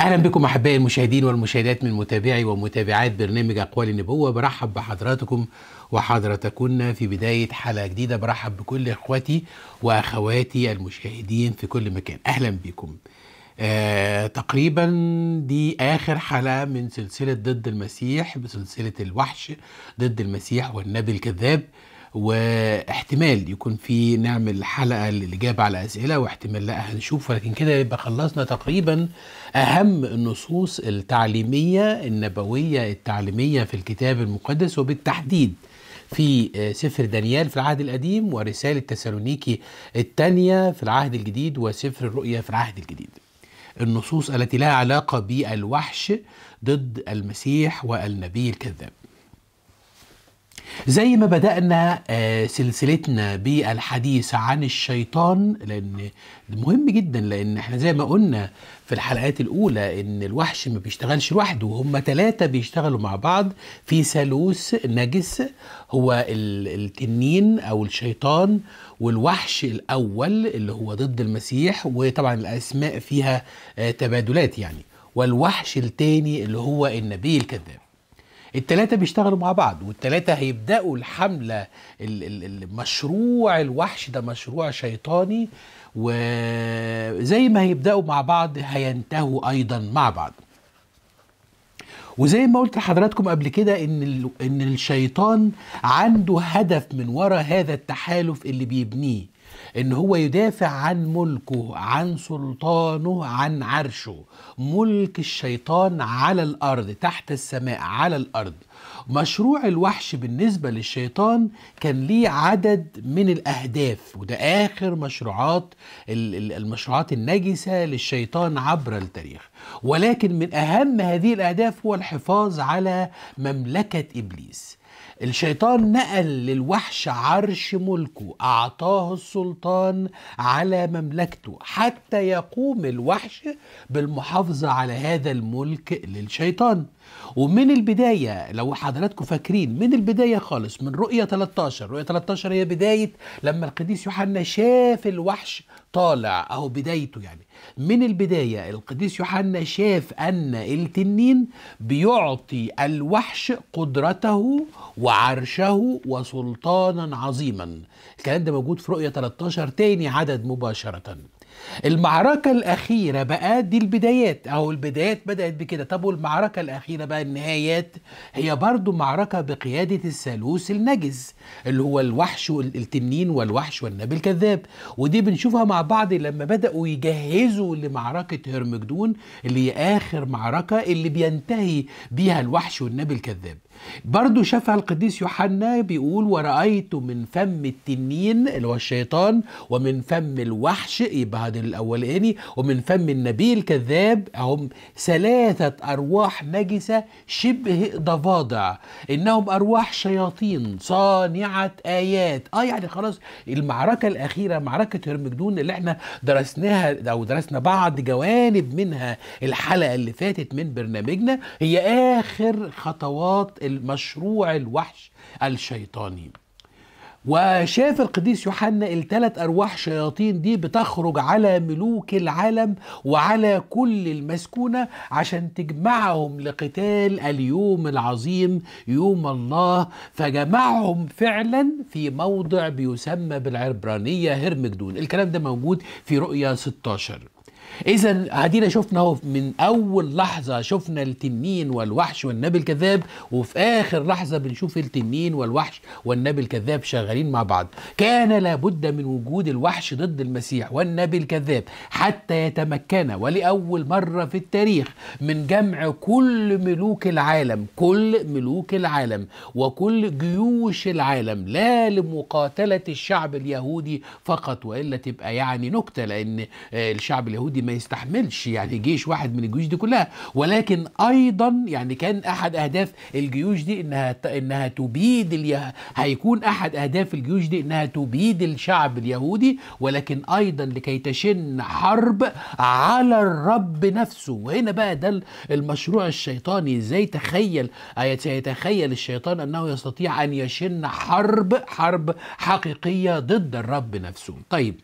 اهلا بكم احبائي المشاهدين والمشاهدات من متابعي ومتابعات برنامج اقوال النبوه برحب بحضراتكم وحضرتكن في بدايه حلقه جديده برحب بكل اخواتي واخواتي المشاهدين في كل مكان اهلا بكم آه تقريبا دي اخر حلقه من سلسله ضد المسيح بسلسله الوحش ضد المسيح والنبي الكذاب واحتمال يكون في نعمل حلقه للاجابه على اسئله واحتمال لا هنشوف ولكن كده يبقى خلصنا تقريبا اهم النصوص التعليميه النبويه التعليميه في الكتاب المقدس وبالتحديد في آه، سفر دانيال في العهد القديم ورساله تسالونيكي الثانيه في العهد الجديد وسفر الرؤيا في العهد الجديد. النصوص التي لها علاقه بالوحش ضد المسيح والنبي الكذاب. زي ما بدأنا آه، سلسلتنا بالحديث عن الشيطان لأن مهم جدا لأن احنا زي ما قلنا في الحلقات الأولى إن الوحش ما بيشتغلش لوحده هم ثلاثة بيشتغلوا مع بعض في ثالوث نجس هو التنين أو الشيطان والوحش الأول اللي هو ضد المسيح وطبعا الأسماء فيها آه، تبادلات يعني والوحش التاني اللي هو النبي الكذاب التلاتة بيشتغلوا مع بعض والتلاتة هيبدأوا الحملة المشروع الوحش ده مشروع شيطاني وزي ما هيبدأوا مع بعض هينتهوا أيضا مع بعض وزي ما قلت لحضراتكم قبل كده ان ان الشيطان عنده هدف من وراء هذا التحالف اللي بيبنيه ان هو يدافع عن ملكه عن سلطانه عن عرشه ملك الشيطان على الارض تحت السماء على الارض مشروع الوحش بالنسبة للشيطان كان ليه عدد من الأهداف وده آخر مشروعات المشروعات النجسة للشيطان عبر التاريخ ولكن من أهم هذه الأهداف هو الحفاظ على مملكة إبليس الشيطان نقل للوحش عرش ملكه أعطاه السلطان على مملكته حتى يقوم الوحش بالمحافظة على هذا الملك للشيطان ومن البداية لو حضراتكم فاكرين من البداية خالص من رؤية 13 رؤية 13 هي بداية لما القديس يوحنا شاف الوحش طالع أو بدايته يعني من البداية القديس يوحنا شاف أن التنين بيعطي الوحش قدرته وعرشه وسلطانا عظيما الكلام ده موجود في رؤية 13 تاني عدد مباشرة المعركة الأخيرة بقى دي البدايات أو البدايات بدأت بكده طب والمعركة الأخيرة بقى النهايات هي برضو معركة بقيادة الثالوث النجس اللي هو الوحش التنين والوحش والنبي الكذاب ودي بنشوفها مع بعض لما بدأوا يجهزوا لمعركة هرمجدون اللي هي آخر معركة اللي بينتهي بيها الوحش والنبي الكذاب برضو شافها القديس يوحنا بيقول ورأيت من فم التنين اللي هو الشيطان ومن فم الوحش يبقى هذا الأولاني ومن فم النبي الكذاب هم ثلاثة أرواح نجسة شبه ضفادع إنهم أرواح شياطين صانعة آيات آه يعني خلاص المعركة الأخيرة معركة هرمجدون اللي احنا درسناها أو درسنا بعض جوانب منها الحلقة اللي فاتت من برنامجنا هي آخر خطوات مشروع الوحش الشيطاني وشاف القديس يوحنا الثلاث ارواح شياطين دي بتخرج على ملوك العالم وعلى كل المسكونه عشان تجمعهم لقتال اليوم العظيم يوم الله فجمعهم فعلا في موضع بيسمى بالعبرانيه هرمجدون الكلام ده موجود في رؤيا 16 اذا ادينا شفنا اهو من اول لحظه شفنا التنين والوحش والنبي الكذاب وفي اخر لحظه بنشوف التنين والوحش والنبي الكذاب شغالين مع بعض كان لابد من وجود الوحش ضد المسيح والنبي الكذاب حتى يتمكن ولاول مره في التاريخ من جمع كل ملوك العالم كل ملوك العالم وكل جيوش العالم لا لمقاتله الشعب اليهودي فقط والا تبقى يعني نكته لان آه، الشعب اليهودي ما يستحملش يعني جيش واحد من الجيوش دي كلها ولكن ايضا يعني كان احد اهداف الجيوش دي انها انها تبيد هيكون احد اهداف الجيوش دي انها تبيد الشعب اليهودي ولكن ايضا لكي تشن حرب على الرب نفسه وهنا بقى ده المشروع الشيطاني ازاي تخيل سيتخيل الشيطان انه يستطيع ان يشن حرب حرب حقيقيه ضد الرب نفسه طيب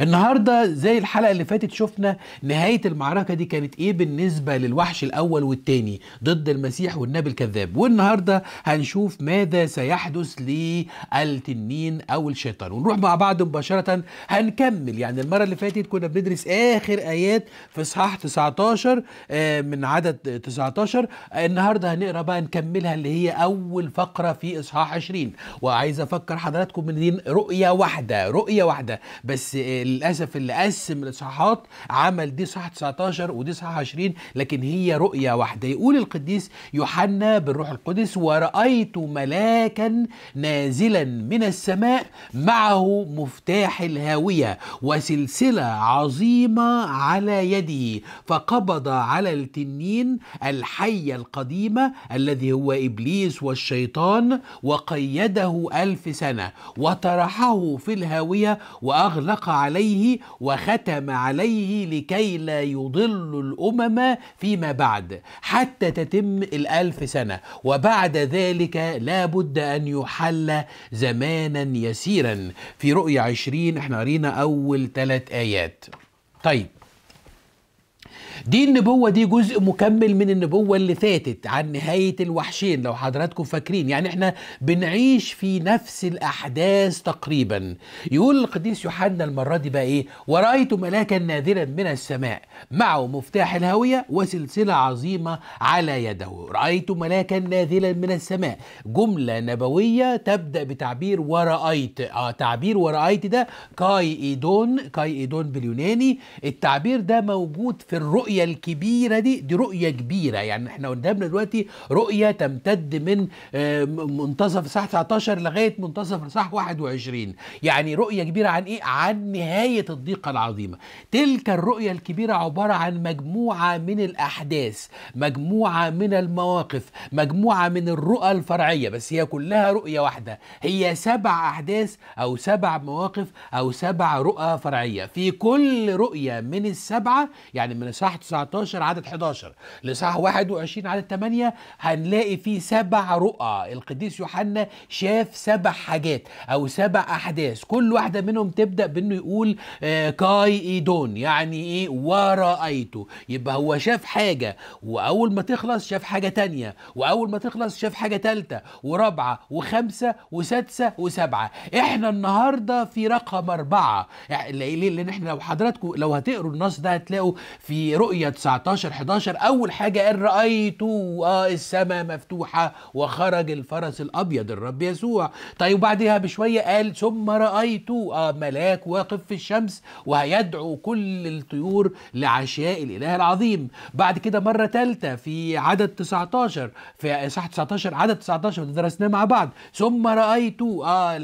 النهارده زي الحلقه اللي فاتت شفنا نهايه المعركه دي كانت ايه بالنسبه للوحش الاول والتاني ضد المسيح والنبي الكذاب والنهارده هنشوف ماذا سيحدث للتنين او الشيطان ونروح مع بعض مباشره هنكمل يعني المره اللي فاتت كنا بندرس اخر ايات في اصحاح 19 آه، من عدد 19 النهارده هنقرا بقى نكملها اللي هي اول فقره في اصحاح 20 وعايز افكر حضراتكم من دين رؤيه واحده رؤيه واحده بس للاسف اللي قسم الاصحاحات عمل دي صح 19 ودي صح 20 لكن هي رؤيه واحده يقول القديس يوحنا بالروح القدس ورايت ملاكا نازلا من السماء معه مفتاح الهاويه وسلسله عظيمه على يده فقبض على التنين الحي القديمه الذي هو ابليس والشيطان وقيده الف سنه وطرحه في الهاويه واغلق عليه وختم عليه لكي لا يضل الأمم فيما بعد حتى تتم الألف سنة وبعد ذلك لا بد أن يحل زمانا يسيرا في رؤية عشرين احنا قرينا أول ثلاث آيات طيب دي النبوة دي جزء مكمل من النبوة اللي فاتت عن نهاية الوحشين لو حضراتكم فاكرين يعني احنا بنعيش في نفس الأحداث تقريبا يقول القديس يوحنا المرة دي بقى ايه ورأيت ملاكا نادرا من السماء معه مفتاح الهوية وسلسلة عظيمة على يده رأيت ملاكا نادرا من السماء جملة نبوية تبدأ بتعبير ورأيت آه تعبير ورأيت ده كاي إيدون كاي إيدون باليوناني التعبير ده موجود في الرؤية الرؤية الكبيرة دي دي رؤية كبيرة يعني احنا قدامنا دلوقتي رؤية تمتد من آه، منتصف الساعة 19 لغاية منتصف الساعة 21 يعني رؤية كبيرة عن ايه؟ عن نهاية الضيقة العظيمة تلك الرؤية الكبيرة عبارة عن مجموعة من الأحداث مجموعة من المواقف مجموعة من الرؤى الفرعية بس هي كلها رؤية واحدة هي سبع أحداث أو سبع مواقف أو سبع رؤى فرعية في كل رؤية من السبعة يعني من الساعة اصحاح 19 عدد 11 لاصحاح 21 عدد 8 هنلاقي فيه سبع رؤى القديس يوحنا شاف سبع حاجات او سبع احداث كل واحده منهم تبدا بانه يقول كاي آه، ايدون يعني ايه ورايته يبقى هو شاف حاجه واول ما تخلص شاف حاجه تانية واول ما تخلص شاف حاجه ثالثه ورابعه وخمسه وسادسه وسبعه احنا النهارده في رقم اربعه لان احنا لو حضراتكم لو هتقروا النص ده هتلاقوا في رؤية 19 11 أول حاجة قال رأيت آه السماء مفتوحة وخرج الفرس الأبيض الرب يسوع طيب وبعدها بشوية قال ثم رأيت آه ملاك واقف في الشمس وهيدعو كل الطيور لعشاء الإله العظيم بعد كده مرة ثالثة في عدد 19 في إصحاح 19 عدد 19 اللي درسناه مع بعض ثم رأيت آه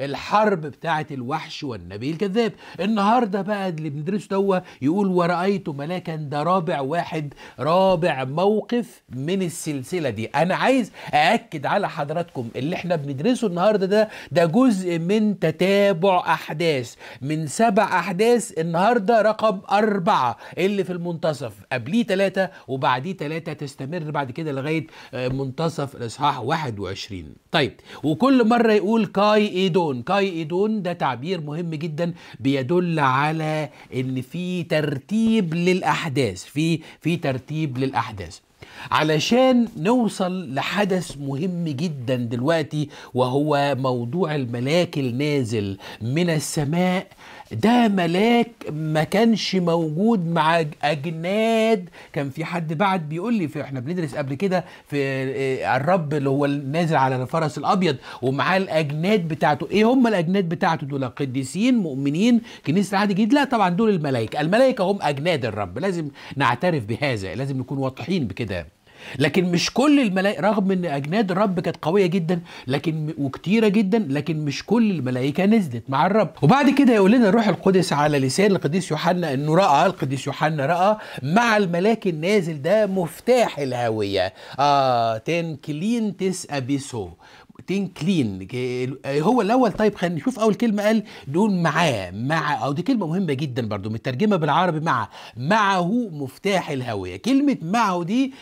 الحرب بتاعة الوحش والنبي الكذاب النهارده بقى اللي بندرسه دوت يقول ورأيت ملاك كان ده رابع واحد رابع موقف من السلسله دي انا عايز ااكد على حضراتكم اللي احنا بندرسه النهارده ده ده جزء من تتابع احداث من سبع احداث النهارده رقم أربعة اللي في المنتصف قبليه ثلاثة وبعديه ثلاثة تستمر بعد كده لغاية آه، منتصف الإصحاح 21 طيب وكل مرة يقول كاي إيدون كاي إيدون ده تعبير مهم جدا بيدل على إن في ترتيب للأحداث احداث في في ترتيب للاحداث علشان نوصل لحدث مهم جدا دلوقتي وهو موضوع الملاك النازل من السماء ده ملاك ما كانش موجود مع اجناد كان في حد بعد بيقول لي في احنا بندرس قبل كده في آه، الرب اللي هو نازل على الفرس الابيض ومعاه الاجناد بتاعته ايه هم الاجناد بتاعته دول قديسين مؤمنين كنيسه العهد الجديد لا طبعا دول الملائكه الملائكه هم اجناد الرب لازم نعترف بهذا لازم نكون واضحين بكده لكن مش كل الملائكه رغم ان اجناد الرب كانت قويه جدا لكن وكتيره جدا لكن مش كل الملائكه نزلت مع الرب وبعد كده يقول لنا الروح القدس على لسان القديس يوحنا انه راى القديس يوحنا راى مع الملاك النازل ده مفتاح الهويه اه كلين تس ابيسو كلمتين كلين هو الاول طيب خلينا نشوف اول كلمه قال نقول معاه مع او دي كلمه مهمه جدا برضو مترجمه بالعربي مع معه مفتاح الهويه كلمه معه دي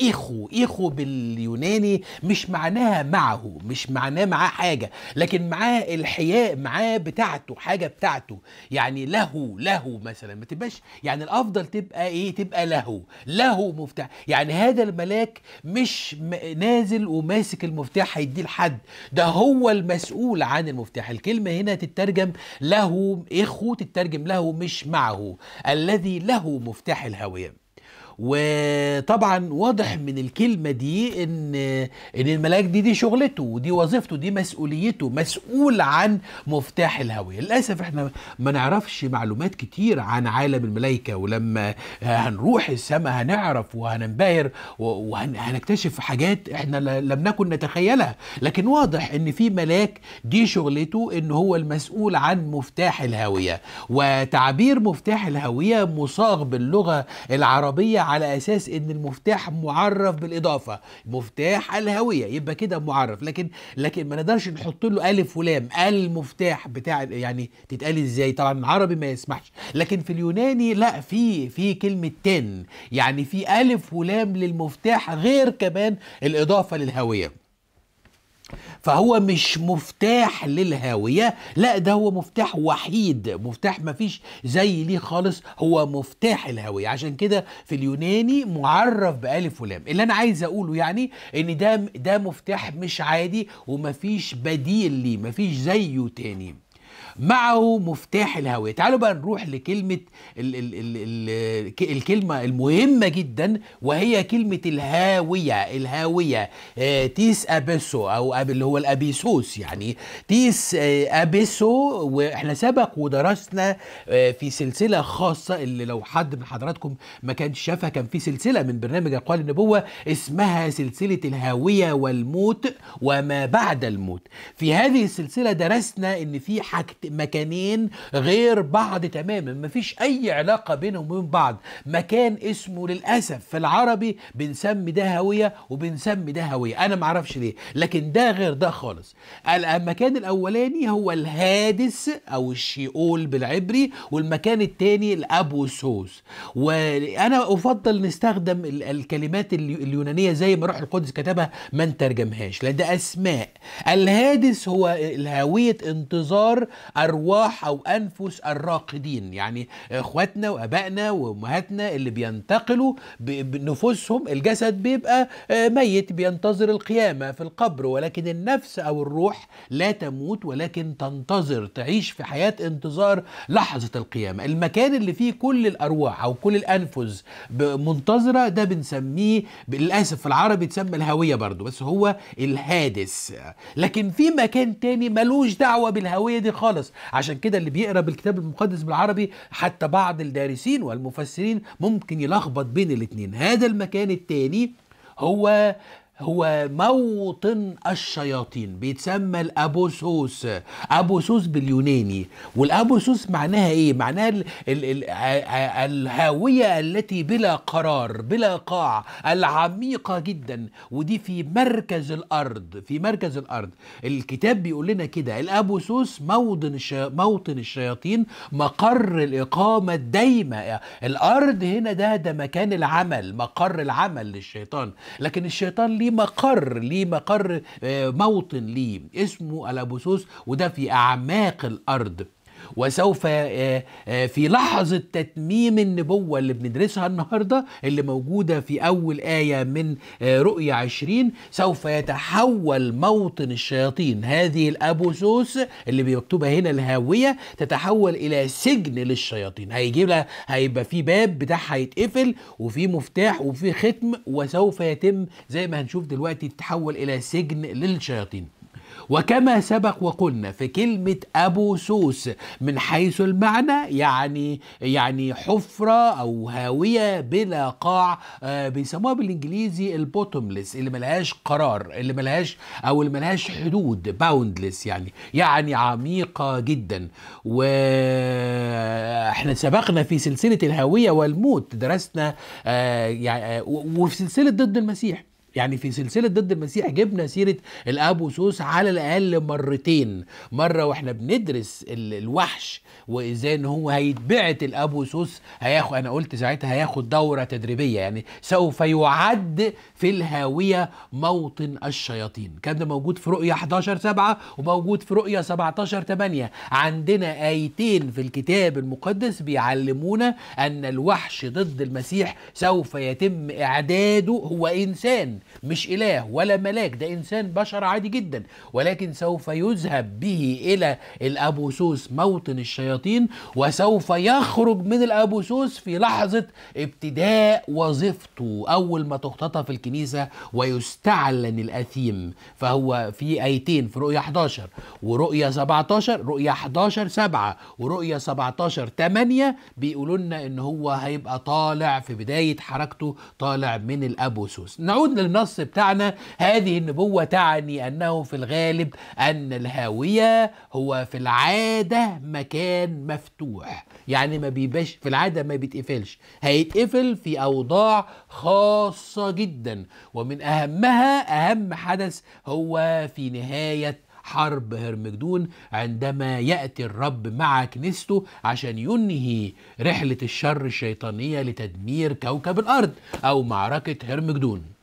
ايخو آه، ايخو باليوناني مش معناها معه مش معناه معاه حاجه لكن معاه الحياء معاه بتاعته حاجه بتاعته يعني له له مثلا ما تبقاش يعني الافضل تبقى ايه تبقى له له مفتاح يعني هذا الملاك مش نازل وماسك المفتاح هيديه حد ده هو المسؤول عن المفتاح الكلمة هنا تترجم له إخو تترجم له مش معه الذي له مفتاح الهوية وطبعا واضح من الكلمه دي ان ان الملاك دي دي شغلته ودي وظيفته دي مسؤوليته مسؤول عن مفتاح الهويه للاسف احنا ما نعرفش معلومات كتير عن عالم الملائكه ولما آه، هنروح السماء هنعرف وهننبهر وهنكتشف حاجات احنا لم نكن نتخيلها لكن واضح ان في ملاك دي شغلته ان هو المسؤول عن مفتاح الهويه وتعبير مفتاح الهويه مصاغ باللغه العربيه على اساس ان المفتاح معرف بالاضافه مفتاح الهويه يبقى كده معرف لكن لكن ما نقدرش نحط له الف ولام المفتاح بتاع يعني تتقال ازاي طبعا عربي ما يسمحش لكن في اليوناني لا في في كلمه تن يعني في الف ولام للمفتاح غير كمان الاضافه للهويه فهو مش مفتاح للهاوية لا ده هو مفتاح وحيد مفتاح مفيش زي ليه خالص هو مفتاح الهاوية عشان كده في اليوناني معرف بألف ولام اللي أنا عايز أقوله يعني إن ده ده مفتاح مش عادي ومفيش بديل ليه مفيش زيه تاني معه مفتاح الهوية تعالوا بقى نروح لكلمة ال ال ال الـ الكلمة المهمة جدا وهي كلمة الهاوية الهاوية آه، تيس أبيسو أو اللي هو الأبيسوس يعني تيس آه، أبيسو وإحنا سبق ودرسنا آه، في سلسلة خاصة اللي لو حد من حضراتكم ما كانش شافها كان في سلسلة من برنامج أقوال النبوة اسمها سلسلة الهاوية والموت وما بعد الموت في هذه السلسلة درسنا إن في حاجتين مكانين غير بعض تماما مفيش اي علاقه بينهم وبين بعض مكان اسمه للاسف في العربي بنسمي ده هويه وبنسمي ده هويه انا معرفش ليه لكن ده غير ده خالص المكان الاولاني هو الهادس او الشيئول بالعبري والمكان الثاني الابو سوس وانا افضل نستخدم الكلمات اليونانيه زي ما روح القدس كتبها ما نترجمهاش لان ده اسماء الهادس هو الهويه انتظار أرواح أو أنفس الراقدين يعني إخواتنا وأبائنا وأمهاتنا اللي بينتقلوا بنفوسهم الجسد بيبقى آه، ميت بينتظر القيامة في القبر ولكن النفس أو الروح لا تموت ولكن تنتظر تعيش في حياة انتظار لحظة القيامة المكان اللي فيه كل الأرواح أو كل الأنفس منتظرة ده بنسميه للأسف في العربي تسمى الهوية برضو بس هو الهادس لكن في مكان تاني ملوش دعوة بالهوية دي خالص المقدس عشان كده اللي بيقرا بالكتاب المقدس بالعربي حتى بعض الدارسين والمفسرين ممكن يلخبط بين الاثنين هذا المكان الثاني هو هو موطن الشياطين بيتسمى الابوسوس ابوسوس باليوناني والابوسوس معناها ايه معناها الـ الـ الـ الهاويه التي بلا قرار بلا قاع العميقه جدا ودي في مركز الارض في مركز الارض الكتاب بيقول لنا كده الابوسوس موطن موطن الشياطين مقر الاقامه الدايمه الارض هنا ده ده مكان العمل مقر العمل للشيطان لكن الشيطان ليه ليه مقر ليه مقر آه، موطن ليه اسمه الابوسوس وده في اعماق الارض وسوف آه، آه، في لحظة تتميم النبوة اللي بندرسها النهاردة اللي موجودة في أول آية من آه، رؤية عشرين سوف يتحول موطن الشياطين هذه الأبوسوس اللي بيكتبها هنا الهاوية تتحول إلى سجن للشياطين هيجيب لها هيبقى في باب بتاعها هيتقفل وفي مفتاح وفي ختم وسوف يتم زي ما هنشوف دلوقتي تتحول إلى سجن للشياطين وكما سبق وقلنا في كلمة أبو سوس من حيث المعنى يعني يعني حفرة أو هاوية بلا قاع آه بيسموها بالإنجليزي البوتومليس اللي ملهاش قرار اللي ملهاش أو اللي ملهاش حدود باوندليس يعني يعني عميقة جدا وإحنا سبقنا في سلسلة الهوية والموت درسنا آه يعني وفي سلسلة ضد المسيح يعني في سلسله ضد المسيح جبنا سيره الاب وسوس على الاقل مرتين مره واحنا بندرس الوحش وازاي ان هو هيتبعت الاب وسوس هياخد انا قلت ساعتها هياخد دوره تدريبيه يعني سوف يعد في الهاويه موطن الشياطين كان ده موجود في رؤية 11 7 وموجود في رؤية 17 8 عندنا ايتين في الكتاب المقدس بيعلمونا ان الوحش ضد المسيح سوف يتم اعداده هو انسان مش إله ولا ملاك ده إنسان بشر عادي جدا ولكن سوف يذهب به إلى الأبوسوس موطن الشياطين وسوف يخرج من الأبوسوس في لحظة ابتداء وظيفته أول ما تختطف الكنيسة ويستعلن الأثيم فهو في آيتين في رؤية 11 ورؤية 17 رؤية 11 7 ورؤية 17 8 بيقولوا لنا إن هو هيبقى طالع في بداية حركته طالع من الأبوسوس نعود للم النص بتاعنا هذه النبوة تعني أنه في الغالب أن الهاوية هو في العادة مكان مفتوح يعني ما بيبش في العادة ما بيتقفلش هيتقفل في أوضاع خاصة جدا ومن أهمها أهم حدث هو في نهاية حرب هرمجدون عندما يأتي الرب مع كنيسته عشان ينهي رحلة الشر الشيطانية لتدمير كوكب الأرض أو معركة هرمجدون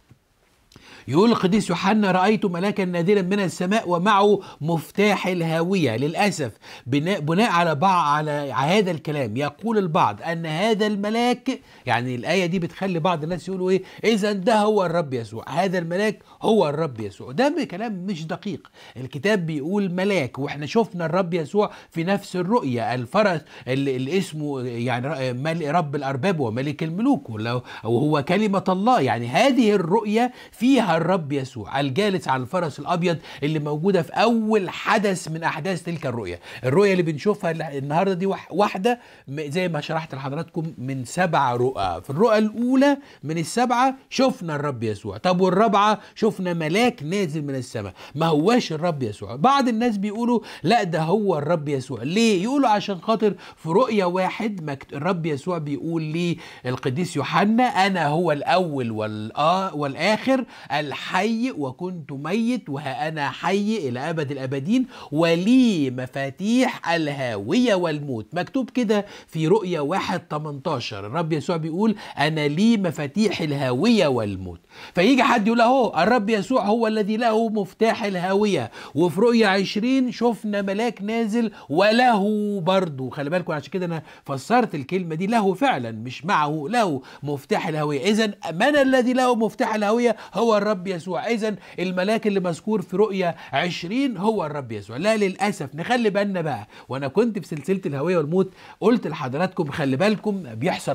يقول القديس يوحنا رأيت ملاكا نادرا من السماء ومعه مفتاح الهاوية للأسف بناء, بناء على بعض على هذا الكلام يقول البعض أن هذا الملاك يعني الآية دي بتخلي بعض الناس يقولوا إيه إذا ده هو الرب يسوع هذا الملاك هو الرب يسوع ده كلام مش دقيق الكتاب بيقول ملاك واحنا شفنا الرب يسوع في نفس الرؤية الفرس اللي اسمه يعني رب الأرباب وملك الملوك وهو كلمة الله يعني هذه الرؤية فيها الرب يسوع الجالس على الفرس الابيض اللي موجوده في اول حدث من احداث تلك الرؤيه الرؤيه اللي بنشوفها النهارده دي واحده زي ما شرحت لحضراتكم من سبع رؤى في الرؤى الاولى من السبعه شفنا الرب يسوع طب والرابعه شفنا ملاك نازل من السماء ما هواش الرب يسوع بعض الناس بيقولوا لا ده هو الرب يسوع ليه يقولوا عشان خاطر في رؤيه واحد الرب يسوع بيقول لي القديس يوحنا انا هو الاول آه، والاخر الحي وكنت ميت وها أنا حي إلى أبد الأبدين ولي مفاتيح الهاوية والموت مكتوب كده في رؤية 1 18 الرب يسوع بيقول أنا لي مفاتيح الهاوية والموت فيجي حد يقول اهو الرب يسوع هو الذي له مفتاح الهاويه وفي رؤية 20 شفنا ملاك نازل وله برضه خلي بالكم عشان كده انا فسرت الكلمه دي له فعلا مش معه له مفتاح الهويه اذا من الذي له مفتاح الهويه هو الرب يسوع اذا الملاك اللي مذكور في رؤية 20 هو الرب يسوع لا للاسف نخلي بالنا بقى وانا كنت في سلسله الهويه والموت قلت لحضراتكم خلي بالكم بيحصل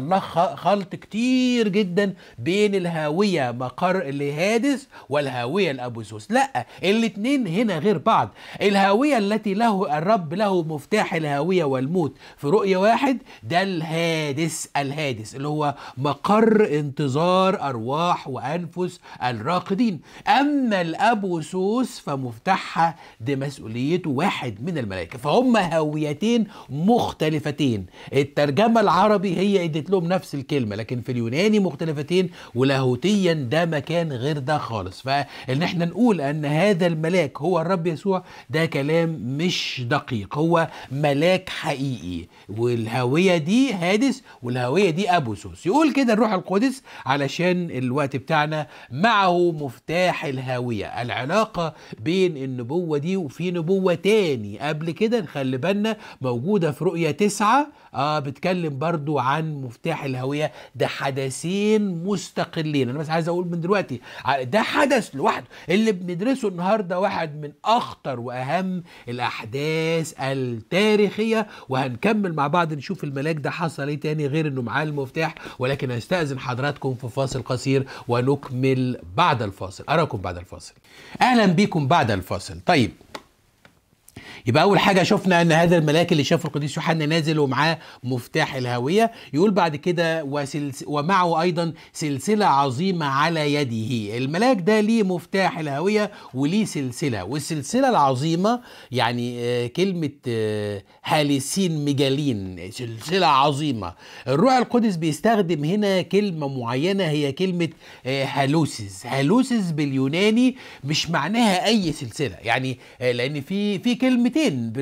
خلط كتير جدا بين الهاويه المقر لهادس والهاوية لأبو زوس لا الاتنين هنا غير بعض الهاوية التي له الرب له مفتاح الهاوية والموت في رؤية واحد ده الهادس الهادس اللي هو مقر انتظار أرواح وأنفس الراقدين أما الأبوسوس فمفتاحها دي مسؤوليته واحد من الملائكة فهم هاويتين مختلفتين الترجمة العربي هي ادت لهم نفس الكلمة لكن في اليوناني مختلفتين ولاهوتيا ده ده مكان غير ده خالص فان احنا نقول ان هذا الملاك هو الرب يسوع ده كلام مش دقيق هو ملاك حقيقي والهويه دي هادس والهويه دي ابوسوس يقول كده الروح القدس علشان الوقت بتاعنا معه مفتاح الهويه العلاقه بين النبوه دي وفي نبوه تاني قبل كده نخلي بالنا موجوده في رؤيه تسعه اه بتكلم برضو عن مفتاح الهويه ده حدثين مستقلين انا بس عايز اقول من دلوقتي ده حدث لوحده اللي بندرسه النهارده واحد من اخطر واهم الاحداث التاريخيه وهنكمل مع بعض نشوف الملاك ده حصل ايه تاني غير انه معاه المفتاح ولكن هستاذن حضراتكم في فاصل قصير ونكمل بعد الفاصل اراكم بعد الفاصل اهلا بيكم بعد الفاصل طيب يبقى اول حاجه شفنا ان هذا الملاك اللي شافه القديس يوحنا نازل ومعاه مفتاح الهويه يقول بعد كده وسلس ومعه ايضا سلسله عظيمه على يده الملاك ده ليه مفتاح الهويه وليه سلسله والسلسله العظيمه يعني آه، كلمه هاليسين آه، هالسين مجالين سلسله عظيمه الروح القدس بيستخدم هنا كلمه معينه هي كلمه آه، هالوسيس هالوسيس باليوناني مش معناها اي سلسله يعني لان في في كلمه كلمتين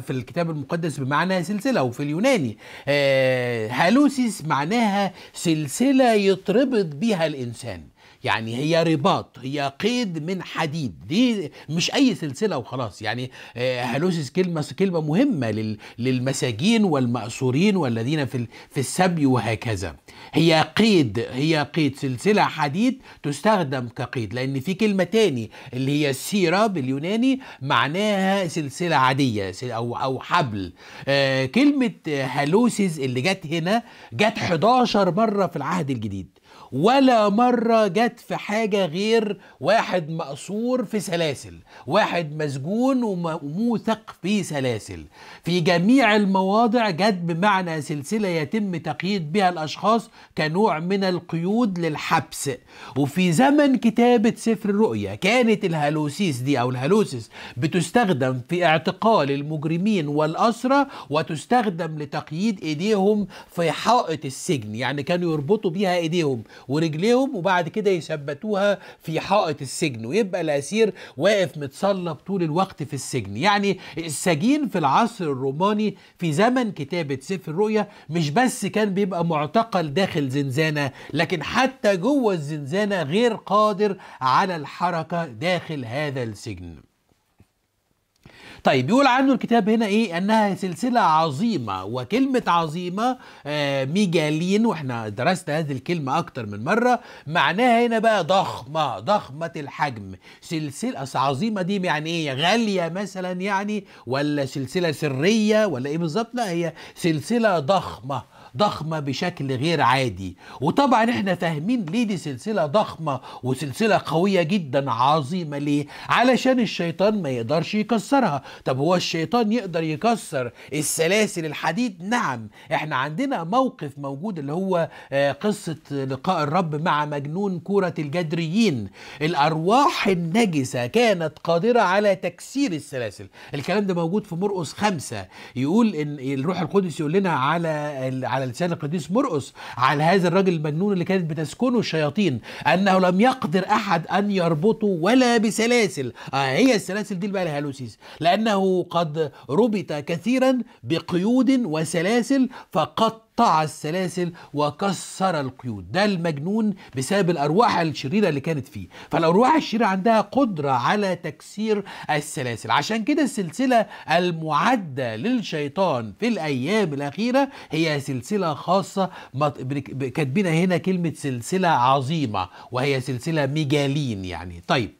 في الكتاب المقدس بمعنى سلسلة وفي اليوناني آه، هالوسيس معناها سلسلة يتربط بها الإنسان يعني هي رباط هي قيد من حديد دي مش اي سلسله وخلاص يعني آه، هالوسيس كلمه كلمه مهمه للمساجين والمأسورين والذين في في السبي وهكذا هي قيد هي قيد سلسلة حديد تستخدم كقيد لأن في كلمة تاني اللي هي السيرة باليوناني معناها سلسلة عادية أو أو حبل آه كلمة هالوسيز اللي جت هنا جت 11 مرة في العهد الجديد ولا مرة جت في حاجة غير واحد مقصور في سلاسل واحد مسجون وموثق في سلاسل في جميع المواضع جت بمعنى سلسلة يتم تقييد بها الأشخاص كنوع من القيود للحبس وفي زمن كتابة سفر الرؤيا كانت الهالوسيس دي أو الهالوسيس بتستخدم في اعتقال المجرمين والأسرة وتستخدم لتقييد إيديهم في حائط السجن يعني كانوا يربطوا بيها إيديهم ورجليهم وبعد كده يثبتوها في حائط السجن ويبقى الاسير واقف متصلب طول الوقت في السجن يعني السجين في العصر الروماني في زمن كتابه سفر الرؤيا مش بس كان بيبقى معتقل داخل زنزانه لكن حتى جوه الزنزانه غير قادر على الحركه داخل هذا السجن طيب بيقول عنه الكتاب هنا ايه انها سلسله عظيمه وكلمه عظيمه آه، ميجالين واحنا درست هذه الكلمه اكتر من مره معناها هنا بقى ضخمه ضخمه الحجم سلسله اصل عظيمه دي يعني ايه غاليه مثلا يعني ولا سلسله سريه ولا ايه بالظبط لا هي سلسله ضخمه ضخمه بشكل غير عادي وطبعا احنا فاهمين ليه دي سلسله ضخمه وسلسله قويه جدا عظيمه ليه علشان الشيطان ما يقدرش يكسرها طب هو الشيطان يقدر يكسر السلاسل الحديد نعم احنا عندنا موقف موجود اللي هو آه، قصه لقاء الرب مع مجنون كره الجدريين الارواح النجسه كانت قادره على تكسير السلاسل الكلام ده موجود في مرقس خمسة يقول ان الروح القدس يقول لنا على على لسان القديس مرقس على هذا الرجل المجنون اللي كانت بتسكنه الشياطين انه لم يقدر احد ان يربطه ولا بسلاسل آه هي السلاسل دي بقى الهالوسيس لانه قد ربط كثيرا بقيود وسلاسل فقط قطع السلاسل وكسر القيود ده المجنون بسبب الأرواح الشريرة اللي كانت فيه فالأرواح الشريرة عندها قدرة على تكسير السلاسل عشان كده السلسلة المعدة للشيطان في الأيام الأخيرة هي سلسلة خاصة كاتبين هنا كلمة سلسلة عظيمة وهي سلسلة ميجالين يعني طيب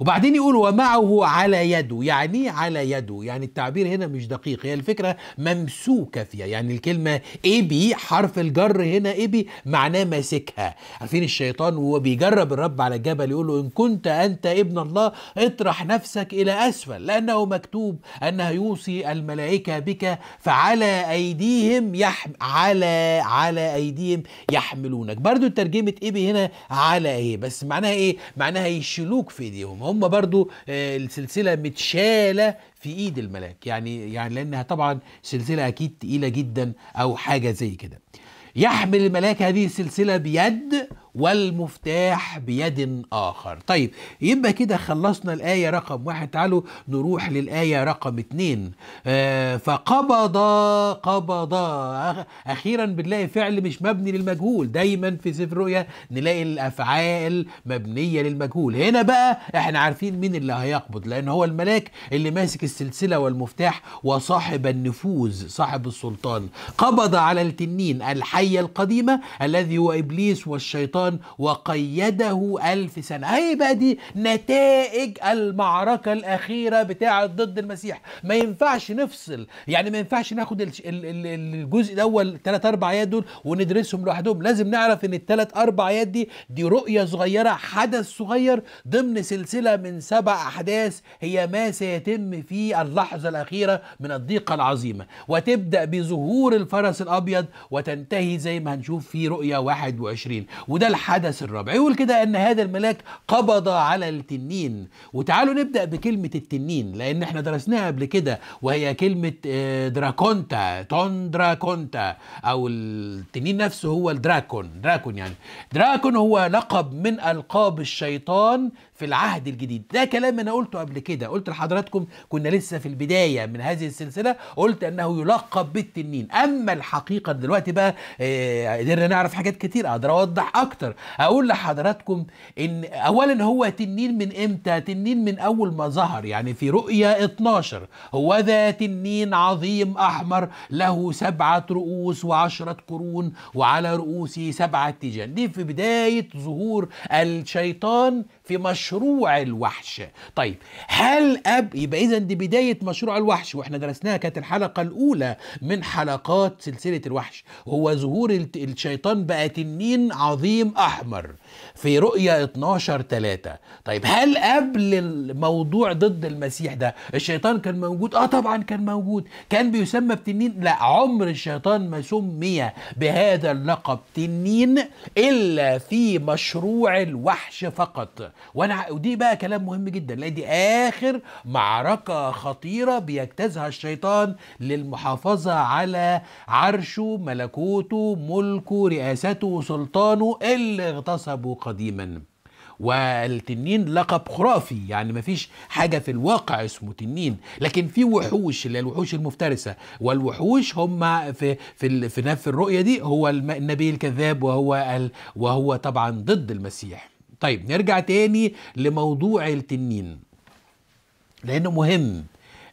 وبعدين يقول ومعه على يده يعني إيه على يده يعني التعبير هنا مش دقيق هي الفكرة ممسوكة فيها يعني الكلمة إيبي حرف الجر هنا إيبي معناه ماسكها عارفين الشيطان وهو بيجرب الرب على الجبل يقول له إن كنت أنت ابن الله اطرح نفسك إلى أسفل لأنه مكتوب أنها يوصي الملائكة بك فعلى أيديهم يحم على على أيديهم يحملونك برضو ترجمة إيبي هنا على إيه بس معناها إيه معناها يشيلوك في إيديهم هم برضو آه، السلسله متشاله في ايد الملاك يعني يعني لانها طبعا سلسله اكيد تقيله جدا او حاجه زي كده يحمل الملاك هذه السلسله بيد والمفتاح بيد آخر طيب يبقى كده خلصنا الآية رقم واحد تعالوا نروح للآية رقم اتنين آه فقبض قبض أخيرا بنلاقي فعل مش مبني للمجهول دايما في سفر رؤيا نلاقي الأفعال مبنية للمجهول هنا بقى احنا عارفين مين اللي هيقبض لأن هو الملاك اللي ماسك السلسلة والمفتاح وصاحب النفوذ صاحب السلطان قبض على التنين الحية القديمة الذي هو إبليس والشيطان السلطان وقيده ألف سنة هي بقى دي نتائج المعركة الأخيرة بتاعة ضد المسيح ما ينفعش نفصل يعني ما ينفعش ناخد الجزء الأول الثلاث أربع آيات دول وندرسهم لوحدهم لازم نعرف إن الثلاث أربع آيات دي دي رؤية صغيرة حدث صغير ضمن سلسلة من سبع أحداث هي ما سيتم في اللحظة الأخيرة من الضيقة العظيمة وتبدأ بظهور الفرس الأبيض وتنتهي زي ما هنشوف في رؤية 21 وده الحدث الرابع يقول كده ان هذا الملاك قبض على التنين وتعالوا نبدا بكلمه التنين لان احنا درسناها قبل كده وهي كلمه آه، دراكونتا تون دراكونتا او التنين نفسه هو الدراكون دراكون يعني دراكون هو لقب من القاب الشيطان في العهد الجديد ده كلام انا قلته قبل كده قلت لحضراتكم كنا لسه في البدايه من هذه السلسله قلت انه يلقب بالتنين اما الحقيقه دلوقتي بقى آه، قدرنا نعرف حاجات كتير اقدر اوضح اكتر اكتر اقول لحضراتكم ان اولا هو تنين من امتى تنين من اول ما ظهر يعني في رؤيا 12 هو ذا تنين عظيم احمر له سبعة رؤوس وعشرة قرون وعلى رؤوسه سبعة تيجان دي في بداية ظهور الشيطان في مشروع الوحش طيب هل أب يبقى إذا دي بداية مشروع الوحش وإحنا درسناها كانت الحلقة الأولى من حلقات سلسلة الوحش هو ظهور الشيطان بقى تنين عظيم أحمر في رؤية 12 3 طيب هل قبل الموضوع ضد المسيح ده الشيطان كان موجود؟ آه طبعا كان موجود كان بيسمى بتنين لا عمر الشيطان ما سمي بهذا اللقب تنين إلا في مشروع الوحش فقط وانا ودي بقى كلام مهم جدا لان دي اخر معركه خطيره بيجتازها الشيطان للمحافظه على عرشه ملكوته ملكه رئاسته سلطانه اللي اغتصبه قديما والتنين لقب خرافي يعني مفيش حاجة في الواقع اسمه تنين لكن في وحوش اللي الوحوش المفترسة والوحوش هم في في في الرؤية دي هو النبي الكذاب وهو وهو طبعا ضد المسيح طيب نرجع تاني لموضوع التنين لانه مهم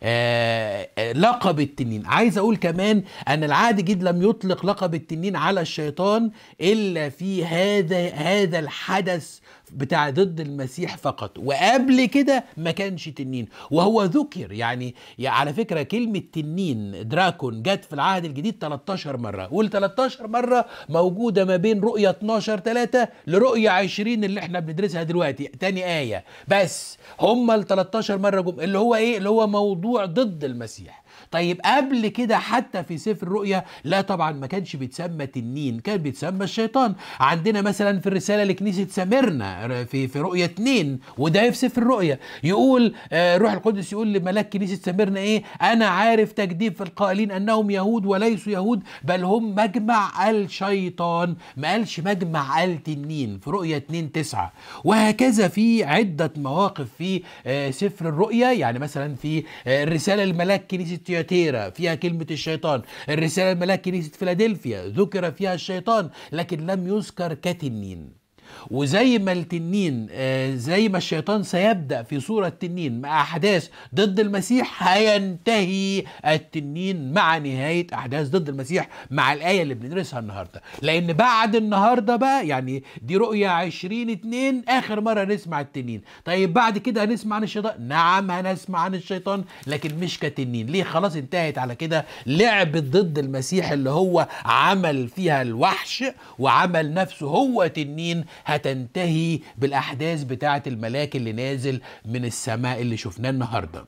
آه, آه، لقب التنين عايز اقول كمان ان العهد جد لم يطلق لقب التنين على الشيطان الا في هذا هذا الحدث بتاع ضد المسيح فقط وقبل كده ما كانش تنين وهو ذكر يعني, يعني على فكرة كلمة تنين دراكون جت في العهد الجديد 13 مرة وال 13 مرة موجودة ما بين رؤية 12 3 لرؤية 20 اللي احنا بندرسها دلوقتي تاني آية بس هما ال 13 مرة جم اللي هو ايه اللي هو موضوع ضد المسيح طيب قبل كده حتى في سفر الرؤيا لا طبعا ما كانش بيتسمى تنين كان بيتسمى الشيطان عندنا مثلا في الرساله لكنيسه سامرنا في في رؤيا اتنين وده في سفر الرؤيا يقول آه، الروح القدس يقول لملاك كنيسه سامرنا ايه انا عارف تجديف في القائلين انهم يهود وليسوا يهود بل هم مجمع الشيطان ما قالش مجمع التنين في رؤيا 2 9 وهكذا في عده مواقف في آه، سفر الرؤيا يعني مثلا في آه، الرساله لملاك كنيسه تياتيرا فيها كلمة الشيطان الرسالة الملاك كنيسة فيلادلفيا ذكر فيها الشيطان لكن لم يذكر كتنين وزي ما التنين آه، زي ما الشيطان سيبدا في صوره تنين مع احداث ضد المسيح هينتهي التنين مع نهايه احداث ضد المسيح مع الايه اللي بندرسها النهارده لان بعد النهارده بقى يعني دي رؤيه 20 2 اخر مره نسمع التنين طيب بعد كده هنسمع عن الشيطان نعم هنسمع عن الشيطان لكن مش كتنين ليه خلاص انتهت على كده لعبه ضد المسيح اللي هو عمل فيها الوحش وعمل نفسه هو تنين هتنتهي بالاحداث بتاعه الملاك اللي نازل من السماء اللي شفناه النهارده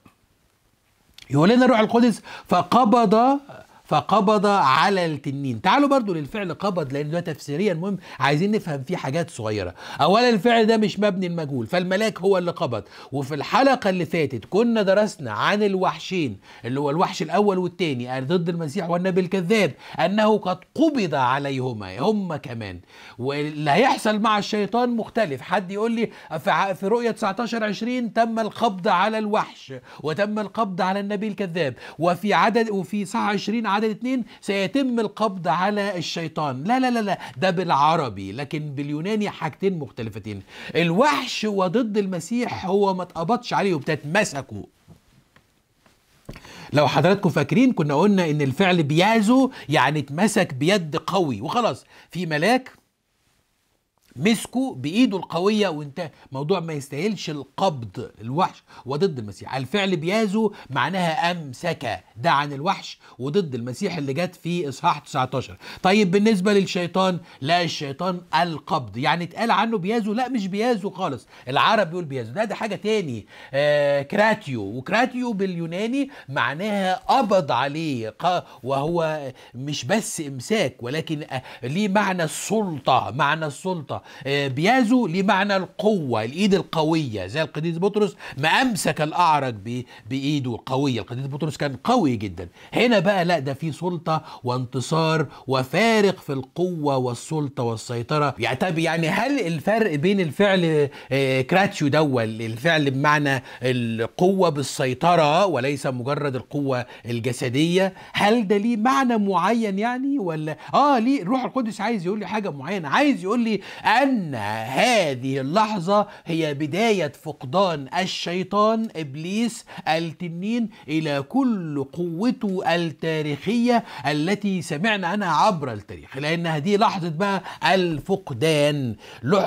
يقول لنا الروح القدس فقبض فقبض على التنين تعالوا برضو للفعل قبض لان ده تفسيريا مهم عايزين نفهم فيه حاجات صغيره اولا الفعل ده مش مبني المجهول فالملاك هو اللي قبض وفي الحلقه اللي فاتت كنا درسنا عن الوحشين اللي هو الوحش الاول والثاني ضد المسيح والنبي الكذاب انه قد قبض عليهما هما كمان واللي هيحصل مع الشيطان مختلف حد يقول لي في رؤيه 19 20 تم القبض على الوحش وتم القبض على النبي الكذاب وفي عدد وفي صح 20 عدد عدد اتنين سيتم القبض على الشيطان لا لا لا لا ده بالعربي لكن باليوناني حاجتين مختلفتين الوحش وضد المسيح هو ما اتقبضش عليه وبتتمسكوا لو حضراتكم فاكرين كنا قلنا ان الفعل بيازو يعني اتمسك بيد قوي وخلاص في ملاك مسكه بايده القويه وانتهى موضوع ما يستاهلش القبض الوحش وضد المسيح الفعل بيازو معناها امسك ده عن الوحش وضد المسيح اللي جت في اصحاح 19 طيب بالنسبه للشيطان لا الشيطان القبض يعني اتقال عنه بيازو لا مش بيازو خالص العرب بيقول بيازو لا ده حاجه تاني آه كراتيو وكراتيو باليوناني معناها قبض عليه وهو مش بس امساك ولكن آه، ليه معنى السلطه معنى السلطه آه، بيزو لمعنى القوة الإيد القوية زي القديس بطرس ما أمسك الأعرج بإيده القوية القديس بطرس كان قوي جدا هنا بقى لا ده في سلطة وانتصار وفارق في القوة والسلطة والسيطرة يعني طب يعني هل الفرق بين الفعل آه، كراتشيو دول الفعل بمعنى القوة بالسيطرة وليس مجرد القوة الجسدية هل ده ليه معنى معين يعني ولا اه ليه الروح القدس عايز يقول لي حاجة معينة عايز يقول لي أن هذه اللحظة هي بداية فقدان الشيطان إبليس التنين إلى كل قوته التاريخية التي سمعنا عنها عبر التاريخ لأنها دي لحظة بقى الفقدان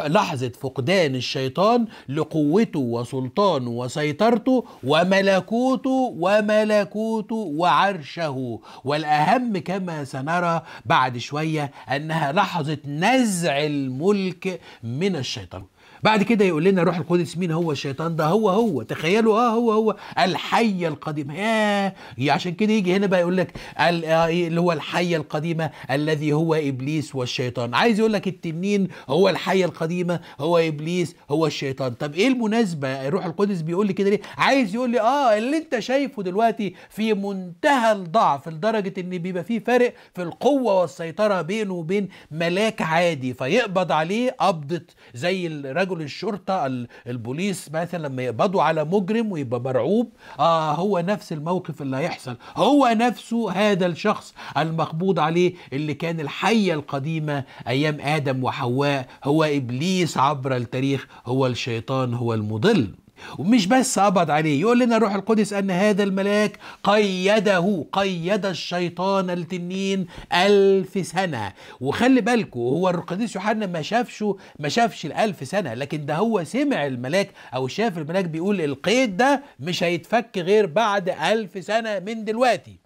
لحظة فقدان الشيطان لقوته وسلطانه وسيطرته وملكوته وملكوته وعرشه والأهم كما سنرى بعد شوية أنها لحظة نزع الملك ذلك من الشيطان بعد كده يقول لنا روح القدس مين هو الشيطان ده هو هو تخيلوا اه هو هو الحية القديمة ياه عشان كده يجي هنا بقى يقول لك آه، إيه اللي هو الحية القديمة الذي هو إبليس والشيطان عايز يقول لك التنين هو الحية القديمة هو إبليس هو الشيطان طب إيه المناسبة روح القدس بيقول لي كده ليه عايز يقول لي آه اللي أنت شايفه دلوقتي في منتهى الضعف لدرجة إن بيبقى في فارق في القوة والسيطرة بينه وبين ملاك عادي فيقبض عليه قبضة زي الرجل رجل الشرطه البوليس مثلا لما يقبضوا على مجرم ويبقى مرعوب آه هو نفس الموقف اللي هيحصل هو نفسه هذا الشخص المقبوض عليه اللي كان الحيه القديمه ايام ادم وحواء هو ابليس عبر التاريخ هو الشيطان هو المضل ومش بس قبض عليه يقول لنا الروح القدس أن هذا الملاك قيده قيد الشيطان التنين ألف سنة وخلي بالكم هو القديس يوحنا ما شافش ما شافش الألف سنة لكن ده هو سمع الملاك أو شاف الملاك بيقول القيد ده مش هيتفك غير بعد ألف سنة من دلوقتي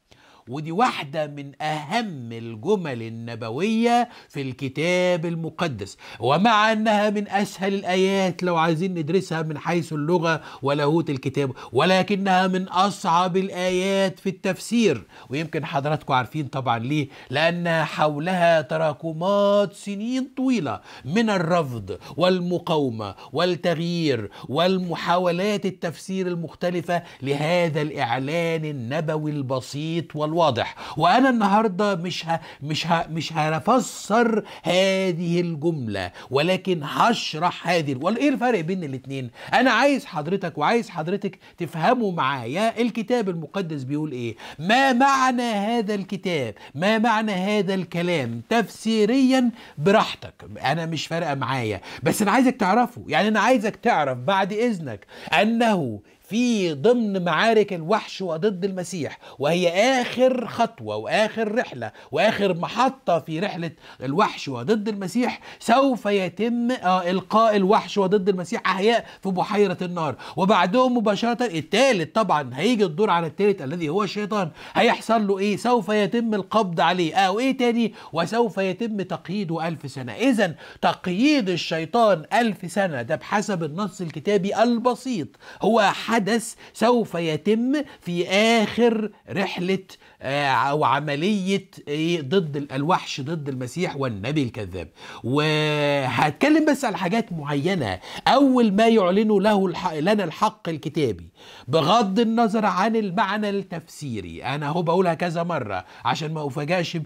ودي واحدة من أهم الجمل النبوية في الكتاب المقدس ومع أنها من أسهل الآيات لو عايزين ندرسها من حيث اللغة ولاهوت الكتاب ولكنها من أصعب الآيات في التفسير ويمكن حضراتكم عارفين طبعا ليه لأن حولها تراكمات سنين طويلة من الرفض والمقاومة والتغيير والمحاولات التفسير المختلفة لهذا الإعلان النبوي البسيط والواضح واضح وانا النهارده مش ه... مش ه... مش هفسر هذه الجمله ولكن هشرح هذه ايه الفرق بين الاثنين انا عايز حضرتك وعايز حضرتك تفهموا معايا الكتاب المقدس بيقول ايه ما معنى هذا الكتاب ما معنى هذا الكلام تفسيريا براحتك انا مش فارقه معايا بس انا عايزك تعرفه يعني انا عايزك تعرف بعد اذنك انه في ضمن معارك الوحش وضد المسيح وهي آخر خطوة وآخر رحلة وآخر محطة في رحلة الوحش وضد المسيح سوف يتم آه، إلقاء الوحش وضد المسيح أحياء في بحيرة النار وبعدهم مباشرة الثالث طبعا هيجي الدور على الثالث الذي هو الشيطان هيحصل له إيه سوف يتم القبض عليه أو آه، إيه تاني وسوف يتم تقييده ألف سنة إذا تقييد الشيطان ألف سنة ده بحسب النص الكتابي البسيط هو حد حدث سوف يتم في آخر رحلة آه، أو عملية إيه، ضد الوحش ضد المسيح والنبي الكذاب وهتكلم بس على حاجات معينة أول ما يعلنوا له الحق لنا الحق الكتابي بغض النظر عن المعنى التفسيري أنا هو بقولها كذا مرة عشان ما افاجئش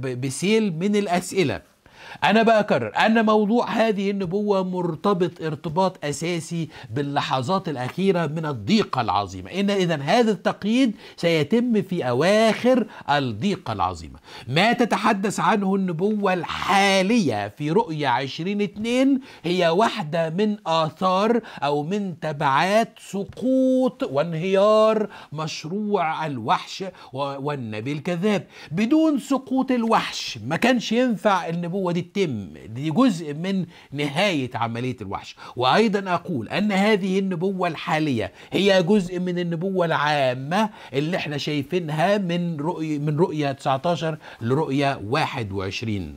بسيل من الأسئلة انا بقى اكرر ان موضوع هذه النبوه مرتبط ارتباط اساسي باللحظات الاخيره من الضيقه العظيمه ان اذا هذا التقييد سيتم في اواخر الضيقه العظيمه ما تتحدث عنه النبوه الحاليه في رؤيه 2002 هي واحده من اثار او من تبعات سقوط وانهيار مشروع الوحش والنبي الكذاب بدون سقوط الوحش ما كانش ينفع النبوه دي التم دي جزء من نهاية عملية الوحش وأيضا أقول أن هذه النبوة الحالية هي جزء من النبوة العامة اللي احنا شايفينها من رؤية, من رؤية 19 لرؤية 21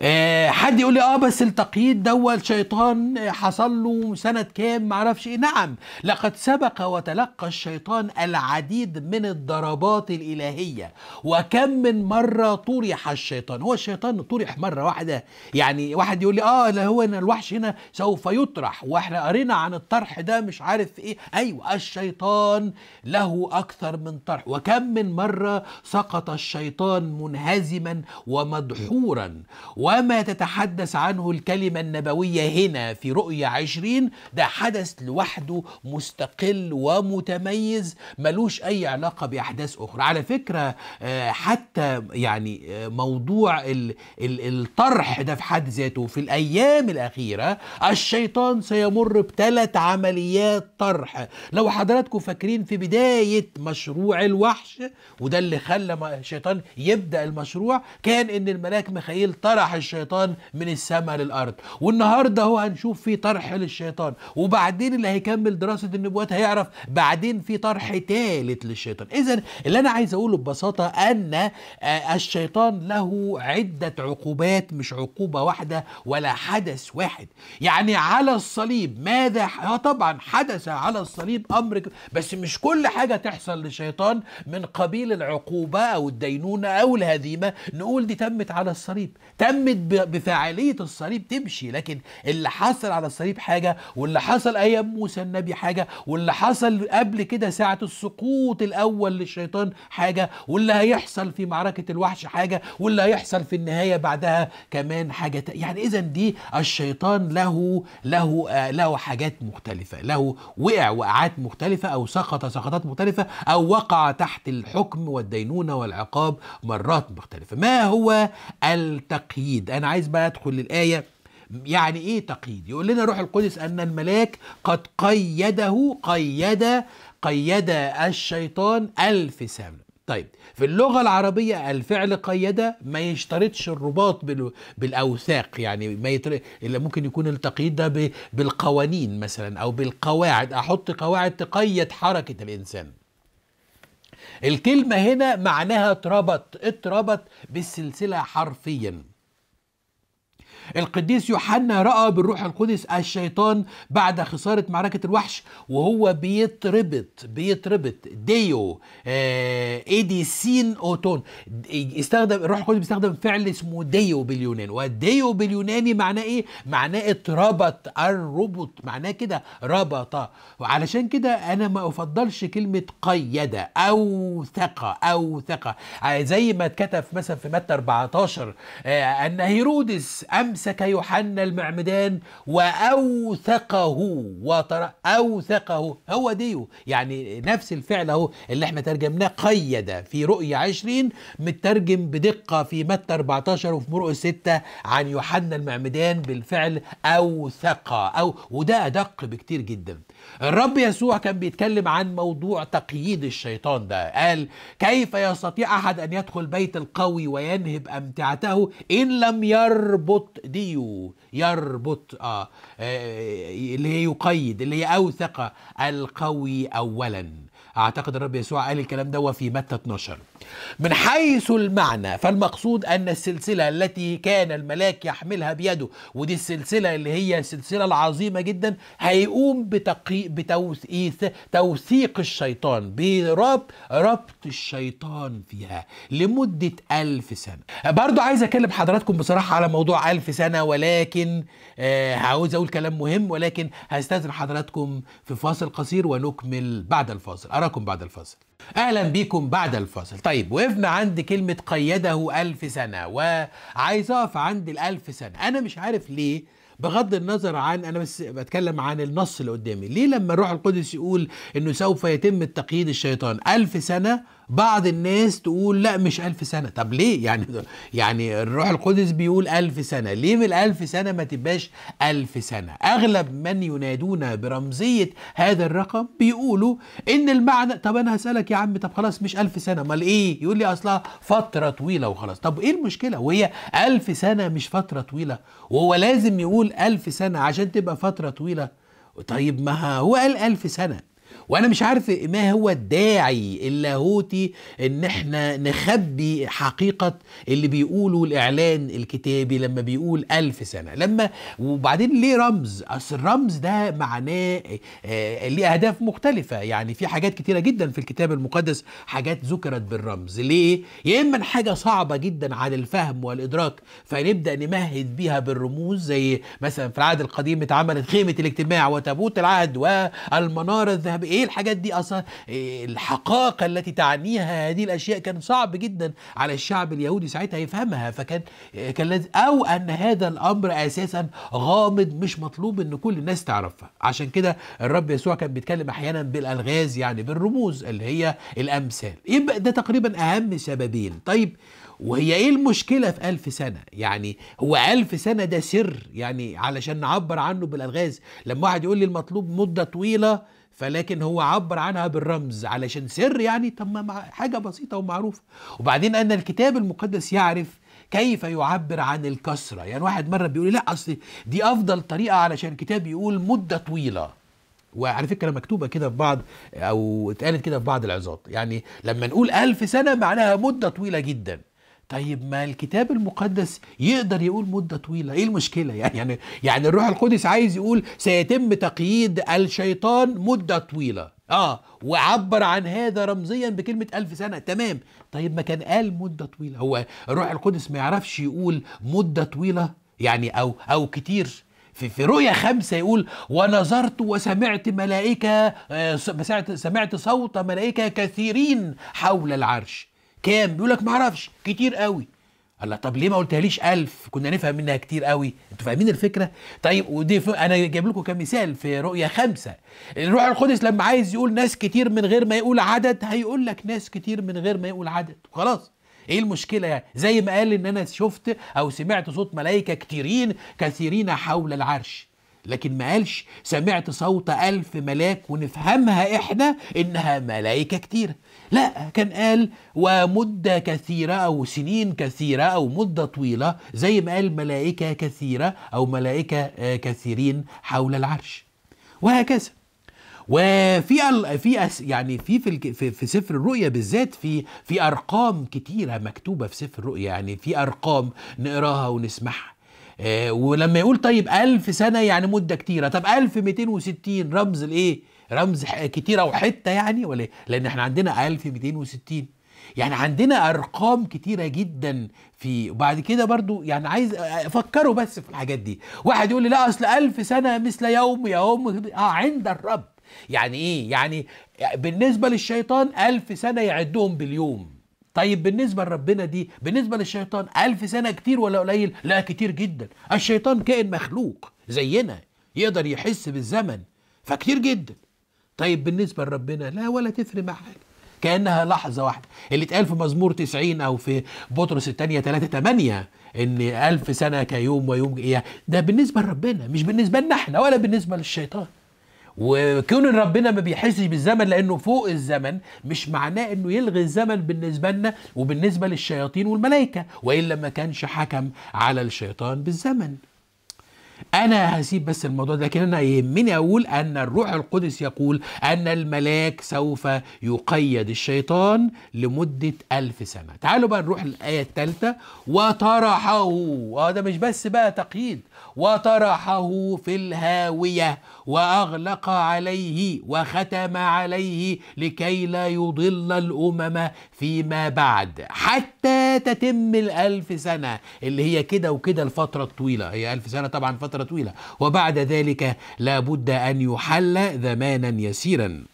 آه، حد يقول لي اه بس التقييد دوت شيطان آه، حصل له سنه كام معرفش ايه نعم لقد سبق وتلقى الشيطان العديد من الضربات الالهيه وكم من مره طرح الشيطان هو الشيطان طرح مره واحده يعني واحد يقول لي اه لا هو ان الوحش هنا سوف يطرح واحنا قرينا عن الطرح ده مش عارف ايه ايوه الشيطان له اكثر من طرح وكم من مره سقط الشيطان منهزما ومدحورا وما تتحدث عنه الكلمة النبوية هنا في رؤية عشرين ده حدث لوحده مستقل ومتميز ملوش أي علاقة بأحداث أخرى على فكرة آه، حتى يعني آه، موضوع الطرح ده في حد ذاته في الأيام الأخيرة الشيطان سيمر بثلاث عمليات طرح لو حضراتكم فاكرين في بداية مشروع الوحش وده اللي خلى الشيطان يبدأ المشروع كان إن الملاك ميخائيل طرح طرح الشيطان من السماء للارض والنهارده هو هنشوف في طرح للشيطان وبعدين اللي هيكمل دراسه النبوات هيعرف بعدين في طرح ثالث للشيطان اذا اللي انا عايز اقوله ببساطه ان آه، الشيطان له عده عقوبات مش عقوبه واحده ولا حدث واحد يعني على الصليب ماذا اه طبعا حدث على الصليب امر بس مش كل حاجه تحصل للشيطان من قبيل العقوبه او الدينونه او الهزيمه نقول دي تمت على الصليب تم قامت بفاعلية الصليب تمشي لكن اللي حصل على الصليب حاجه واللي حصل ايام موسى النبي حاجه واللي حصل قبل كده ساعه السقوط الاول للشيطان حاجه واللي هيحصل في معركه الوحش حاجه واللي هيحصل في النهايه بعدها كمان حاجه يعني اذا دي الشيطان له له آه له حاجات مختلفه له وقع وقعات مختلفه او سقط سقطات مختلفه او وقع تحت الحكم والدينونه والعقاب مرات مختلفه ما هو التقييم تقييد انا عايز بقى ادخل للايه يعني ايه تقييد يقول لنا روح القدس ان الملاك قد قيده قيد قيد الشيطان الف سنه طيب في اللغة العربية الفعل قيدة ما يشترطش الرباط بالأوثاق يعني ما يتر... إلا ممكن يكون التقييد ده ب... بالقوانين مثلا أو بالقواعد أحط قواعد تقيد حركة الإنسان الكلمة هنا معناها اتربط اتربط بالسلسلة حرفيا القديس يوحنا رأى بالروح القدس الشيطان بعد خسارة معركة الوحش وهو بيتربط بيتربط ديو اي دي سين اوتون استخدم الروح القدس بيستخدم فعل اسمه ديو باليونان وديو باليوناني معناه ايه؟ معناه اتربط الربط معناه كده ربط وعلشان كده انا ما افضلش كلمة قيد او ثقة او ثقة آه، زي ما اتكتب مثلا في متى 14 آه، ان هيرودس أم أمسك يوحنا المعمدان وأوثقه وطر أوثقه هو ديو يعني نفس الفعل أهو اللي احنا ترجمناه قيد في رؤية 20 مترجم بدقة في متى 14 وفي مرقس 6 عن يوحنا المعمدان بالفعل أوثق أو وده أدق بكتير جدا الرب يسوع كان بيتكلم عن موضوع تقييد الشيطان ده قال كيف يستطيع أحد أن يدخل بيت القوي وينهب أمتعته إن لم يربط ديو يربط آه, آه اللي هي يقيد اللي هي أوثق القوي أولا أعتقد الرب يسوع قال الكلام ده في متى 12 من حيث المعنى فالمقصود أن السلسلة التي كان الملاك يحملها بيده ودي السلسلة اللي هي السلسلة العظيمة جدا هيقوم بتقي... بتوثيق توثيق الشيطان بربط ربط الشيطان فيها لمدة ألف سنة برضو عايز أكلم حضراتكم بصراحة على موضوع ألف سنة ولكن آه عاوز أقول كلام مهم ولكن هستاذن حضراتكم في فاصل قصير ونكمل بعد الفاصل أراكم بعد الفاصل اهلا بيكم بعد الفاصل طيب وقفنا عند كلمه قيده الف سنه وعايز اقف عند الالف سنه انا مش عارف ليه بغض النظر عن انا بس بتكلم عن النص اللي قدامي ليه لما الروح القدس يقول انه سوف يتم التقييد الشيطان ألف سنه بعض الناس تقول لا مش ألف سنة طب ليه يعني يعني الروح القدس بيقول ألف سنة ليه من الألف سنة ما تبقاش ألف سنة أغلب من ينادون برمزية هذا الرقم بيقولوا إن المعنى طب أنا هسألك يا عم طب خلاص مش ألف سنة أمال إيه يقول لي أصلها فترة طويلة وخلاص طب إيه المشكلة وهي ألف سنة مش فترة طويلة وهو لازم يقول ألف سنة عشان تبقى فترة طويلة طيب ما هو قال ألف سنة وانا مش عارف ما هو الداعي اللاهوتي ان احنا نخبي حقيقه اللي بيقوله الاعلان الكتابي لما بيقول ألف سنه لما وبعدين ليه رمز اصل الرمز ده معناه آه، ليه اهداف مختلفه يعني في حاجات كتيره جدا في الكتاب المقدس حاجات ذكرت بالرمز ليه يا اما حاجه صعبه جدا على الفهم والادراك فنبدا نمهد بيها بالرموز زي مثلا في العهد القديم اتعملت خيمه الاجتماع وتابوت العهد والمناره الذهبيه ايه الحاجات دي اصلا إيه الحقاقه التي تعنيها هذه الاشياء كان صعب جدا على الشعب اليهودي ساعتها يفهمها فكان كان لازم او ان هذا الامر اساسا غامض مش مطلوب ان كل الناس تعرفها عشان كده الرب يسوع كان بيتكلم احيانا بالالغاز يعني بالرموز اللي هي الامثال يبقى ده تقريبا اهم سببين طيب وهي ايه المشكله في ألف سنه يعني هو ألف سنه ده سر يعني علشان نعبر عنه بالالغاز لما واحد يقول لي المطلوب مده طويله فلكن هو عبر عنها بالرمز علشان سر يعني طب ما حاجه بسيطه ومعروفه وبعدين ان الكتاب المقدس يعرف كيف يعبر عن الكسرة يعني واحد مرة بيقول لا أصل دي أفضل طريقة علشان الكتاب يقول مدة طويلة وعلى فكرة مكتوبة كده في بعض أو اتقالت كده في بعض العظات يعني لما نقول ألف سنة معناها مدة طويلة جداً طيب ما الكتاب المقدس يقدر يقول مدة طويلة ايه المشكلة يعني يعني, الروح القدس عايز يقول سيتم تقييد الشيطان مدة طويلة اه وعبر عن هذا رمزيا بكلمة ألف سنة تمام طيب ما كان قال مدة طويلة هو الروح القدس ما يعرفش يقول مدة طويلة يعني أو أو كتير في في رؤيا خمسة يقول ونظرت وسمعت ملائكة آه، سمعت صوت ملائكة كثيرين حول العرش كام بيقول لك ما اعرفش كتير قوي لك طب ليه ما قلتهاليش 1000 كنا نفهم منها كتير قوي انتوا فاهمين الفكره طيب ودي ف... انا جايب لكم كمثال في رؤيا خمسة الروح القدس لما عايز يقول ناس كتير من غير ما يقول عدد هيقول لك ناس كتير من غير ما يقول عدد خلاص ايه المشكله يعني زي ما قال ان انا شفت او سمعت صوت ملائكه كتيرين كثيرين حول العرش لكن ما قالش سمعت صوت ألف ملاك ونفهمها إحنا إنها ملائكة كتير لا كان قال ومدة كثيرة أو سنين كثيرة أو مدة طويلة زي ما قال ملائكة كثيرة أو ملائكة آه، كثيرين حول العرش وهكذا وفي في يعني في في, في سفر الرؤيا بالذات في في ارقام كتيره مكتوبه في سفر الرؤيا يعني في ارقام نقراها ونسمعها آه، ولما يقول طيب ألف سنة يعني مدة كتيرة طب 1260 رمز لإيه رمز كتير او حته يعني ولا إيه؟ لان احنا عندنا 1260 يعني عندنا ارقام كتيره جدا في وبعد كده برضو يعني عايز افكروا بس في الحاجات دي واحد يقول لي لا اصل ألف سنه مثل يوم يوم اه عند الرب يعني ايه يعني بالنسبه للشيطان ألف سنه يعدهم باليوم طيب بالنسبة لربنا دي بالنسبة للشيطان ألف سنة كتير ولا قليل لا كتير جدا الشيطان كائن مخلوق زينا يقدر يحس بالزمن فكتير جدا طيب بالنسبة لربنا لا ولا تفرق مع حاجة كأنها لحظة واحدة اللي اتقال في مزمور 90 أو في بطرس الثانية 3 8 إن ألف سنة كيوم ويوم إيه ده بالنسبة لربنا مش بالنسبة لنا احنا ولا بالنسبة للشيطان وكون ربنا ما بيحسش بالزمن لانه فوق الزمن مش معناه انه يلغي الزمن بالنسبه لنا وبالنسبه للشياطين والملائكه والا ما كانش حكم على الشيطان بالزمن انا هسيب بس الموضوع ده لكن انا يهمني اقول ان الروح القدس يقول ان الملاك سوف يقيد الشيطان لمده ألف سنه تعالوا بقى نروح الايه الثالثه وطرحه وده آه، مش بس بقى تقييد وطرحه في الهاوية وأغلق عليه وختم عليه لكي لا يضل الأمم فيما بعد حتى تتم الألف سنة اللي هي كده وكده الفترة الطويلة هي ألف سنة طبعا فترة طويلة وبعد ذلك لابد أن يحل زمانا يسيرا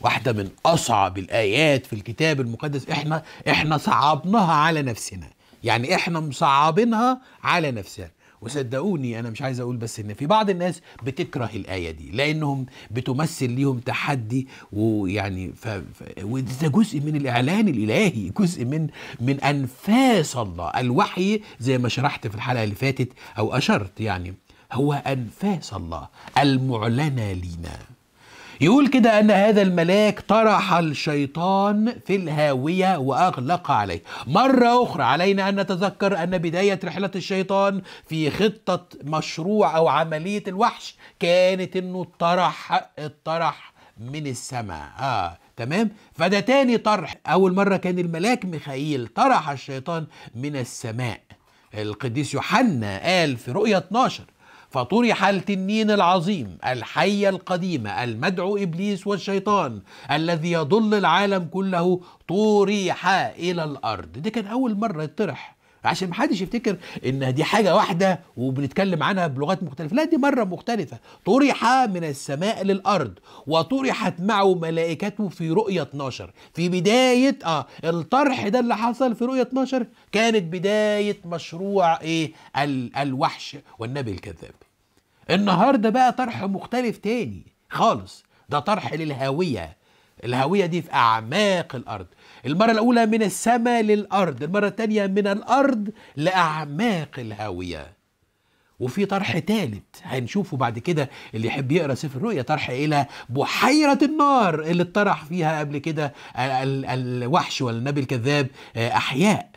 واحده من اصعب الايات في الكتاب المقدس احنا احنا صعبناها على نفسنا يعني احنا مصعبينها على نفسنا وصدقوني انا مش عايز اقول بس ان في بعض الناس بتكره الايه دي لانهم بتمثل ليهم تحدي ويعني ف... ف... وده جزء من الاعلان الالهي جزء من من انفاس الله الوحي زي ما شرحت في الحلقه اللي فاتت او اشرت يعني هو انفاس الله المعلنه لينا يقول كده أن هذا الملاك طرح الشيطان في الهاوية وأغلق عليه مرة أخرى علينا أن نتذكر أن بداية رحلة الشيطان في خطة مشروع أو عملية الوحش كانت أنه طرح الطرح من السماء آه. تمام فده تاني طرح أول مرة كان الملاك ميخائيل طرح الشيطان من السماء القديس يوحنا قال في رؤية 12 فطرح التنين العظيم الحي القديم المدعو إبليس والشيطان الذي يضل العالم كله طرح إلى الأرض دي كان أول مرة يطرح عشان محدش يفتكر ان دي حاجه واحده وبنتكلم عنها بلغات مختلفه لا دي مره مختلفه طرح من السماء للارض وطرحت معه ملائكته في رؤيه 12 في بدايه اه الطرح ده اللي حصل في رؤيه 12 كانت بدايه مشروع ايه ال... الوحش والنبي الكذاب النهارده بقى طرح مختلف تاني خالص ده طرح للهويه الهوية دي في أعماق الأرض المرة الأولى من السماء للأرض المرة الثانية من الأرض لأعماق الهوية وفي طرح ثالث هنشوفه بعد كده اللي يحب يقرا سفر الرؤيا طرح الى بحيره النار اللي اتطرح فيها قبل كده الوحش والنبي الكذاب آه، احياء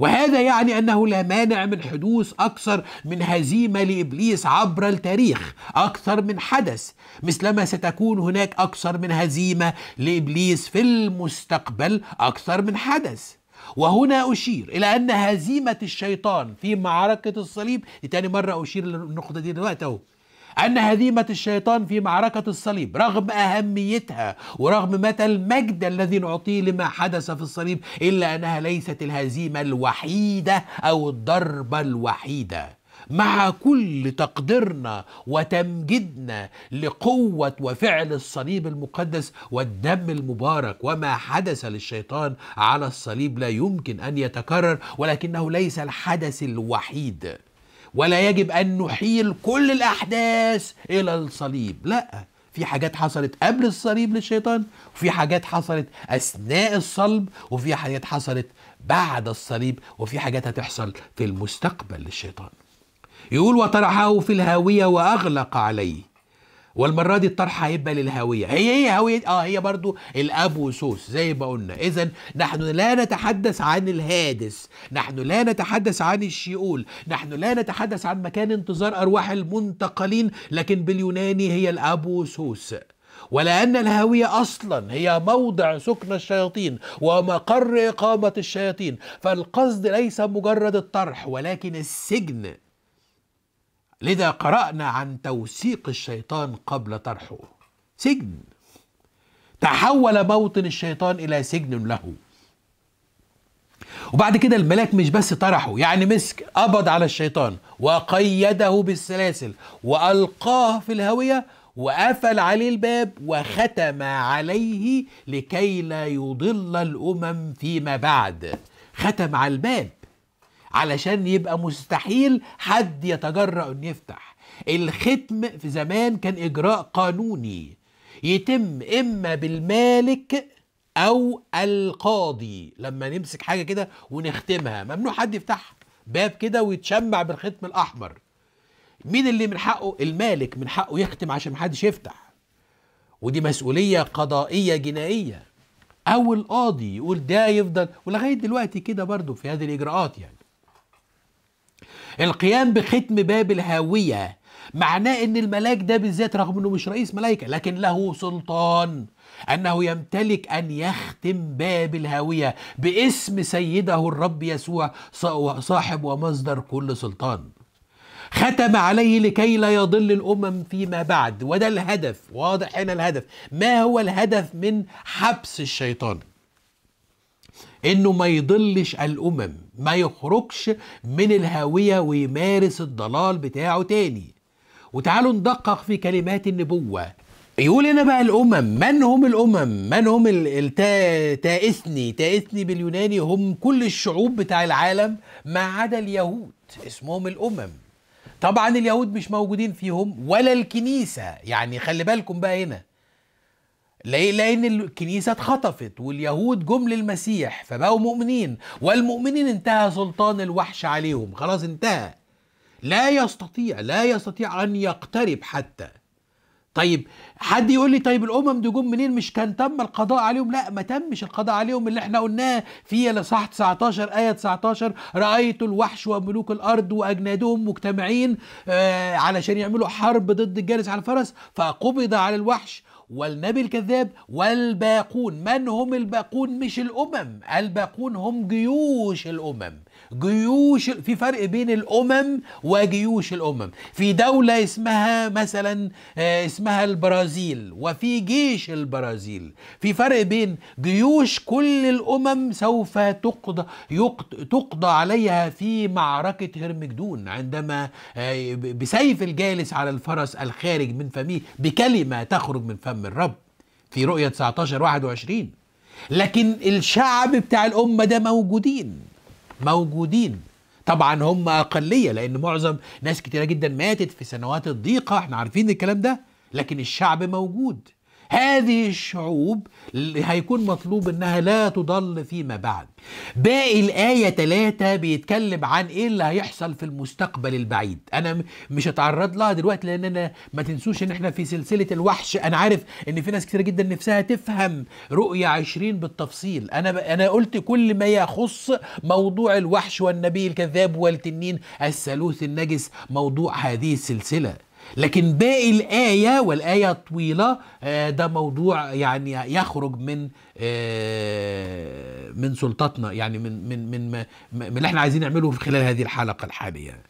وهذا يعني أنه لا مانع من حدوث أكثر من هزيمة لإبليس عبر التاريخ أكثر من حدث مثلما ستكون هناك أكثر من هزيمة لإبليس في المستقبل أكثر من حدث وهنا أشير إلى أن هزيمة الشيطان في معركة الصليب تاني مرة أشير للنقطة دي دلوقتي أهو أن هزيمة الشيطان في معركة الصليب رغم أهميتها ورغم متى المجد الذي نعطيه لما حدث في الصليب إلا أنها ليست الهزيمة الوحيدة أو الضربة الوحيدة مع كل تقديرنا وتمجيدنا لقوة وفعل الصليب المقدس والدم المبارك وما حدث للشيطان على الصليب لا يمكن أن يتكرر ولكنه ليس الحدث الوحيد ولا يجب أن نحيل كل الأحداث إلى الصليب لا في حاجات حصلت قبل الصليب للشيطان وفي حاجات حصلت أثناء الصلب وفي حاجات حصلت بعد الصليب وفي حاجات هتحصل في المستقبل للشيطان يقول وطرحه في الهاوية وأغلق عليه والمره دي الطرح هيبقى للهويه هي هي هويه اه هي برضو الاب وسوس زي ما قلنا اذا نحن لا نتحدث عن الهادس نحن لا نتحدث عن الشيول نحن لا نتحدث عن مكان انتظار ارواح المنتقلين لكن باليوناني هي الاب وسوس ولأن الهاوية أصلا هي موضع سكن الشياطين ومقر إقامة الشياطين فالقصد ليس مجرد الطرح ولكن السجن لذا قرأنا عن توثيق الشيطان قبل طرحه سجن تحول موطن الشيطان إلى سجن له وبعد كده الملاك مش بس طرحه يعني مسك قبض على الشيطان وقيده بالسلاسل وألقاه في الهاوية وقفل عليه الباب وختم عليه لكي لا يضل الأمم فيما بعد ختم على الباب علشان يبقى مستحيل حد يتجرأ أن يفتح الختم في زمان كان إجراء قانوني يتم إما بالمالك أو القاضي لما نمسك حاجة كده ونختمها ممنوع حد يفتحها باب كده ويتشمع بالختم الأحمر مين اللي من حقه المالك من حقه يختم عشان محدش يفتح ودي مسؤولية قضائية جنائية أو القاضي يقول ده يفضل ولغاية دلوقتي كده برضه في هذه الإجراءات يعني القيام بختم باب الهاوية معناه ان الملاك ده بالذات رغم انه مش رئيس ملائكة لكن له سلطان انه يمتلك ان يختم باب الهاوية باسم سيده الرب يسوع صاحب ومصدر كل سلطان ختم عليه لكي لا يضل الامم فيما بعد وده الهدف واضح هنا الهدف ما هو الهدف من حبس الشيطان انه ما يضلش الامم ما يخرجش من الهاويه ويمارس الضلال بتاعه تاني وتعالوا ندقق في كلمات النبوه يقول هنا بقى الامم من هم الامم من هم التا... تائثني باليوناني هم كل الشعوب بتاع العالم ما عدا اليهود اسمهم الامم طبعا اليهود مش موجودين فيهم ولا الكنيسه يعني خلي بالكم بقى هنا ليه؟ لأن الكنيسة اتخطفت واليهود جم للمسيح فبقوا مؤمنين والمؤمنين انتهى سلطان الوحش عليهم خلاص انتهى لا يستطيع لا يستطيع أن يقترب حتى طيب حد يقول لي طيب الامم دي جم منين مش كان تم القضاء عليهم لا ما تمش القضاء عليهم اللي احنا قلناه في الاصحاح 19 ايه 19 رايت الوحش وملوك الارض واجنادهم مجتمعين آه، علشان يعملوا حرب ضد الجالس على الفرس فقبض على الوحش والنبي الكذاب والباقون من هم الباقون مش الأمم الباقون هم جيوش الأمم جيوش في فرق بين الامم وجيوش الامم في دوله اسمها مثلا آه، اسمها البرازيل وفي جيش البرازيل في فرق بين جيوش كل الامم سوف تقضى تقضى عليها في معركه هرمجدون عندما آه، بسيف الجالس على الفرس الخارج من فمه بكلمه تخرج من فم الرب في رؤيه 19 21 لكن الشعب بتاع الامه ده موجودين موجودين طبعا هم اقليه لان معظم ناس كتيره جدا ماتت في سنوات الضيقه احنا عارفين الكلام ده لكن الشعب موجود هذه الشعوب هيكون مطلوب انها لا تضل فيما بعد باقي الآية 3 بيتكلم عن ايه اللي هيحصل في المستقبل البعيد انا مش هتعرض لها دلوقتي لان انا ما تنسوش ان احنا في سلسلة الوحش انا عارف ان في ناس كتير جدا نفسها تفهم رؤية 20 بالتفصيل انا انا قلت كل ما يخص موضوع الوحش والنبي الكذاب والتنين الثالوث النجس موضوع هذه السلسله لكن باقي الآية والآية طويلة آه، ده موضوع يعني يخرج من آه، من سلطتنا يعني من من من, من اللي احنا عايزين نعمله في خلال هذه الحلقة الحالية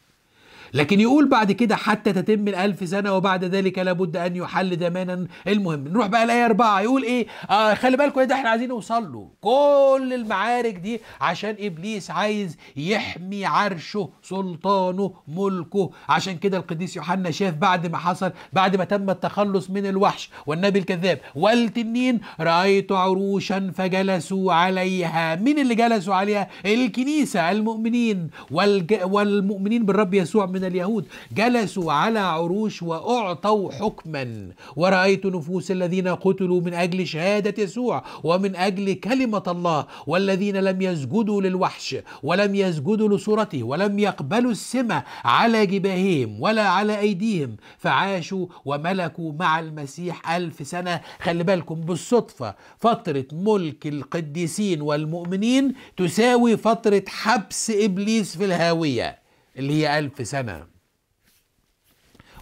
لكن يقول بعد كده حتى تتم الألف سنة وبعد ذلك لابد أن يحل زمانا المهم نروح بقى الآية أربعة يقول إيه آه خلي بالكم ده إحنا عايزين نوصل له كل المعارك دي عشان إبليس عايز يحمي عرشه سلطانه ملكه عشان كده القديس يوحنا شاف بعد ما حصل بعد ما تم التخلص من الوحش والنبي الكذاب والتنين رأيت عروشا فجلسوا عليها مين اللي جلسوا عليها الكنيسة المؤمنين والج... والمؤمنين بالرب يسوع من من اليهود جلسوا على عروش وأعطوا حكما ورأيت نفوس الذين قتلوا من أجل شهادة يسوع ومن أجل كلمة الله والذين لم يسجدوا للوحش ولم يسجدوا لصورته ولم يقبلوا السمة على جباههم ولا على أيديهم فعاشوا وملكوا مع المسيح ألف سنة خلي بالكم بالصدفة فترة ملك القديسين والمؤمنين تساوي فترة حبس إبليس في الهاوية اللي هي ألف سنة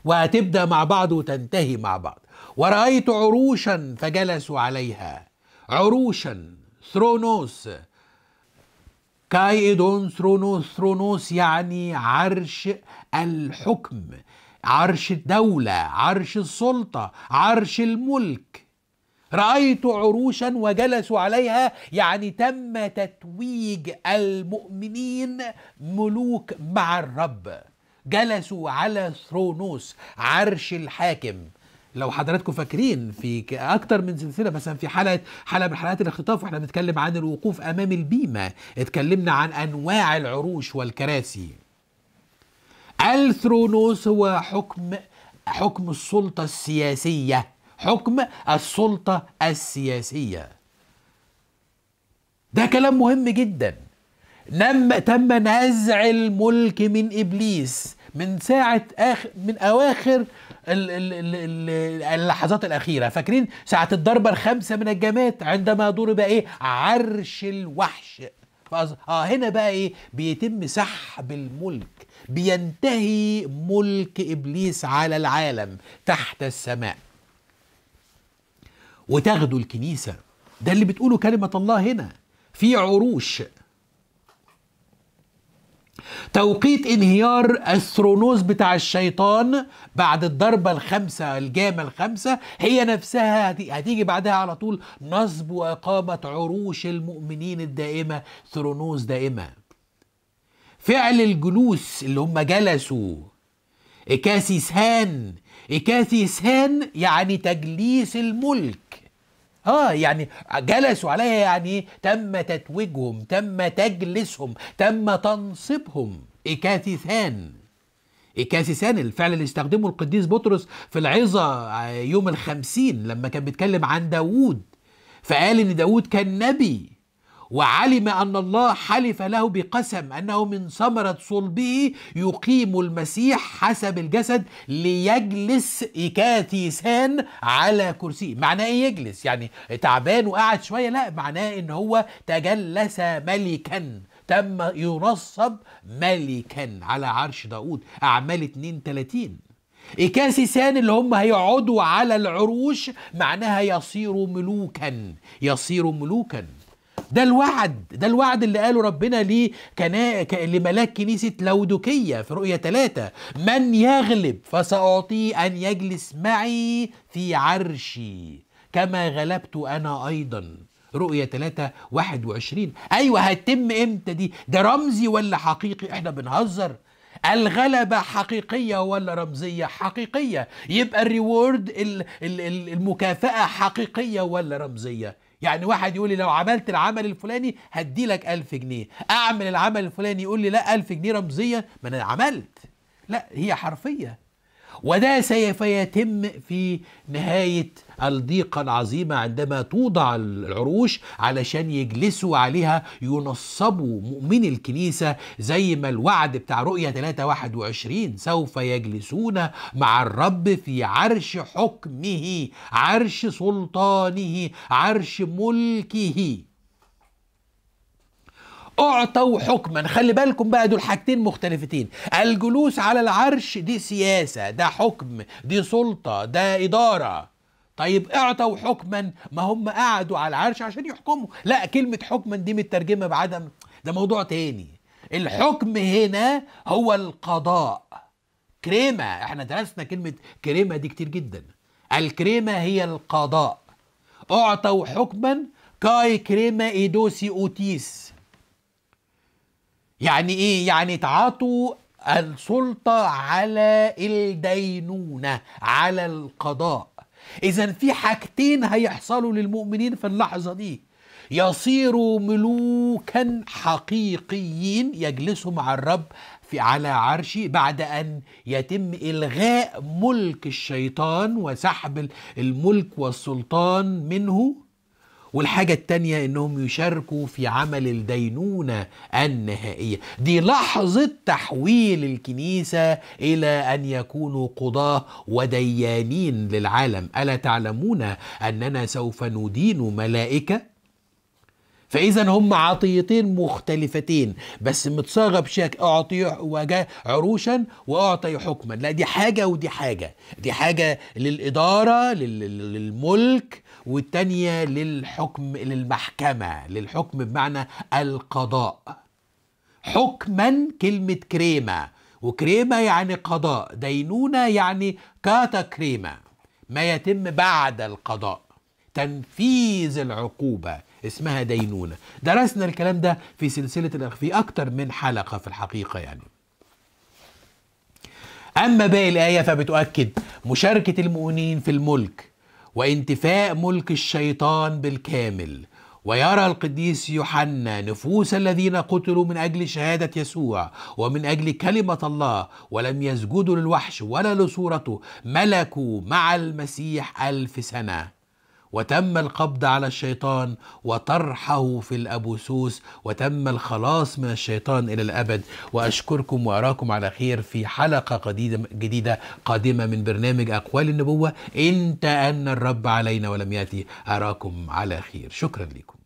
وهتبدأ مع بعض وتنتهي مع بعض ورأيت عروشا فجلسوا عليها عروشا ثرونوس كايدون ثرونوس ثرونوس يعني عرش الحكم عرش الدولة عرش السلطة عرش الملك رأيت عروشا وجلسوا عليها يعني تم تتويج المؤمنين ملوك مع الرب جلسوا على ثرونوس عرش الحاكم لو حضراتكم فاكرين في اكتر من سلسله مثلا في حلقه حلقه من حلقات الاختطاف واحنا بنتكلم عن الوقوف امام البيمه اتكلمنا عن انواع العروش والكراسي الثرونوس هو حكم حكم السلطه السياسيه حكم السلطة السياسية ده كلام مهم جدا لما تم نزع الملك من إبليس من ساعة آخر من أواخر اللحظات الأخيرة فاكرين ساعة الضربة الخامسة من الجامات عندما ضرب إيه عرش الوحش اه هنا بقى ايه بيتم سحب الملك بينتهي ملك ابليس على العالم تحت السماء وتغدو الكنيسة ده اللي بتقوله كلمة الله هنا في عروش توقيت انهيار الثرونوس بتاع الشيطان بعد الضربة الخامسة الجامة الخامسة هي نفسها هتيجي بعدها على طول نصب وإقامة عروش المؤمنين الدائمة ثرونوس دائمة فعل الجلوس اللي هم جلسوا إكاسيس هان إكاسيس هان يعني تجليس الملك اه يعني جلسوا عليها يعني تم تتويجهم تم تجلسهم تم تنصيبهم إكاثيثان إكاثيثان الفعل اللي استخدمه القديس بطرس في العظة آه، يوم الخمسين لما كان بيتكلم عن داوود فقال إن داوود كان نبي وعلم أن الله حلف له بقسم أنه من ثمرة صلبه يقيم المسيح حسب الجسد ليجلس كاتيسان على كرسيه معناه إيه يجلس يعني تعبان وقعد شوية لا معناه إن هو تجلس ملكا تم ينصب ملكا على عرش داود أعمال 32 إكاسيسان اللي هم هيقعدوا على العروش معناها يصيروا ملوكا يصيروا ملوكا ده الوعد ده الوعد اللي قاله ربنا ليه كنا... ك... لملاك كنيسة لودوكية في رؤية ثلاثة من يغلب فسأعطيه أن يجلس معي في عرشي كما غلبت أنا أيضا رؤية 3 21 أيوة هتتم إمتى دي ده رمزي ولا حقيقي إحنا بنهزر الغلبة حقيقية ولا رمزية حقيقية يبقى الريورد المكافأة حقيقية ولا رمزية يعني واحد يقول لي لو عملت العمل الفلاني هدي لك 1000 جنيه اعمل العمل الفلاني يقول لي لا 1000 جنيه رمزيا ما انا عملت لا هي حرفيه وده سيتم يتم في نهايه الضيقة العظيمة عندما توضع العروش علشان يجلسوا عليها ينصبوا مؤمن الكنيسة زي ما الوعد بتاع رؤية 321 سوف يجلسون مع الرب في عرش حكمه عرش سلطانه عرش ملكه اعطوا حكما خلي بالكم بقى دول حاجتين مختلفتين الجلوس على العرش دي سياسة ده حكم دي سلطة ده إدارة طيب اعطوا حكما ما هم قعدوا على العرش عشان يحكموا لا كلمة حكما دي مترجمة بعدم ده موضوع تاني الحكم هنا هو القضاء كريمة احنا درسنا كلمة كريمة دي كتير جدا الكريمة هي القضاء اعطوا حكما كاي كريمة ايدوسي اوتيس يعني ايه يعني تعاطوا السلطة على الدينونة على القضاء إذا في حاجتين هيحصلوا للمؤمنين في اللحظة دي يصيروا ملوكا حقيقيين يجلسوا مع الرب في على عرشه بعد أن يتم إلغاء ملك الشيطان وسحب الملك والسلطان منه والحاجة التانية انهم يشاركوا في عمل الدينونة النهائية دي لحظة تحويل الكنيسة الى ان يكونوا قضاة وديانين للعالم ألا تعلمون اننا سوف ندين ملائكة فاذا هم عطيتين مختلفتين بس متصاغة بشكل اعطي عروشا واعطي حكما لا دي حاجه ودي حاجه دي حاجه للاداره للملك والتانية للحكم للمحكمة للحكم بمعنى القضاء حكما كلمة كريمة وكريمة يعني قضاء دينونة يعني كاتا كريمة ما يتم بعد القضاء تنفيذ العقوبة اسمها دينونة درسنا الكلام ده في سلسلة في أكتر من حلقة في الحقيقة يعني أما باقي الآية فبتؤكد مشاركة المؤمنين في الملك وانتفاء ملك الشيطان بالكامل ويرى القديس يوحنا نفوس الذين قتلوا من اجل شهاده يسوع ومن اجل كلمه الله ولم يسجدوا للوحش ولا لصورته ملكوا مع المسيح الف سنه وتم القبض على الشيطان وطرحه في الأبوسوس وتم الخلاص من الشيطان إلى الأبد وأشكركم وأراكم على خير في حلقة جديدة قادمة من برنامج أقوال النبوة إن تأن الرب علينا ولم يأتي أراكم على خير شكرا لكم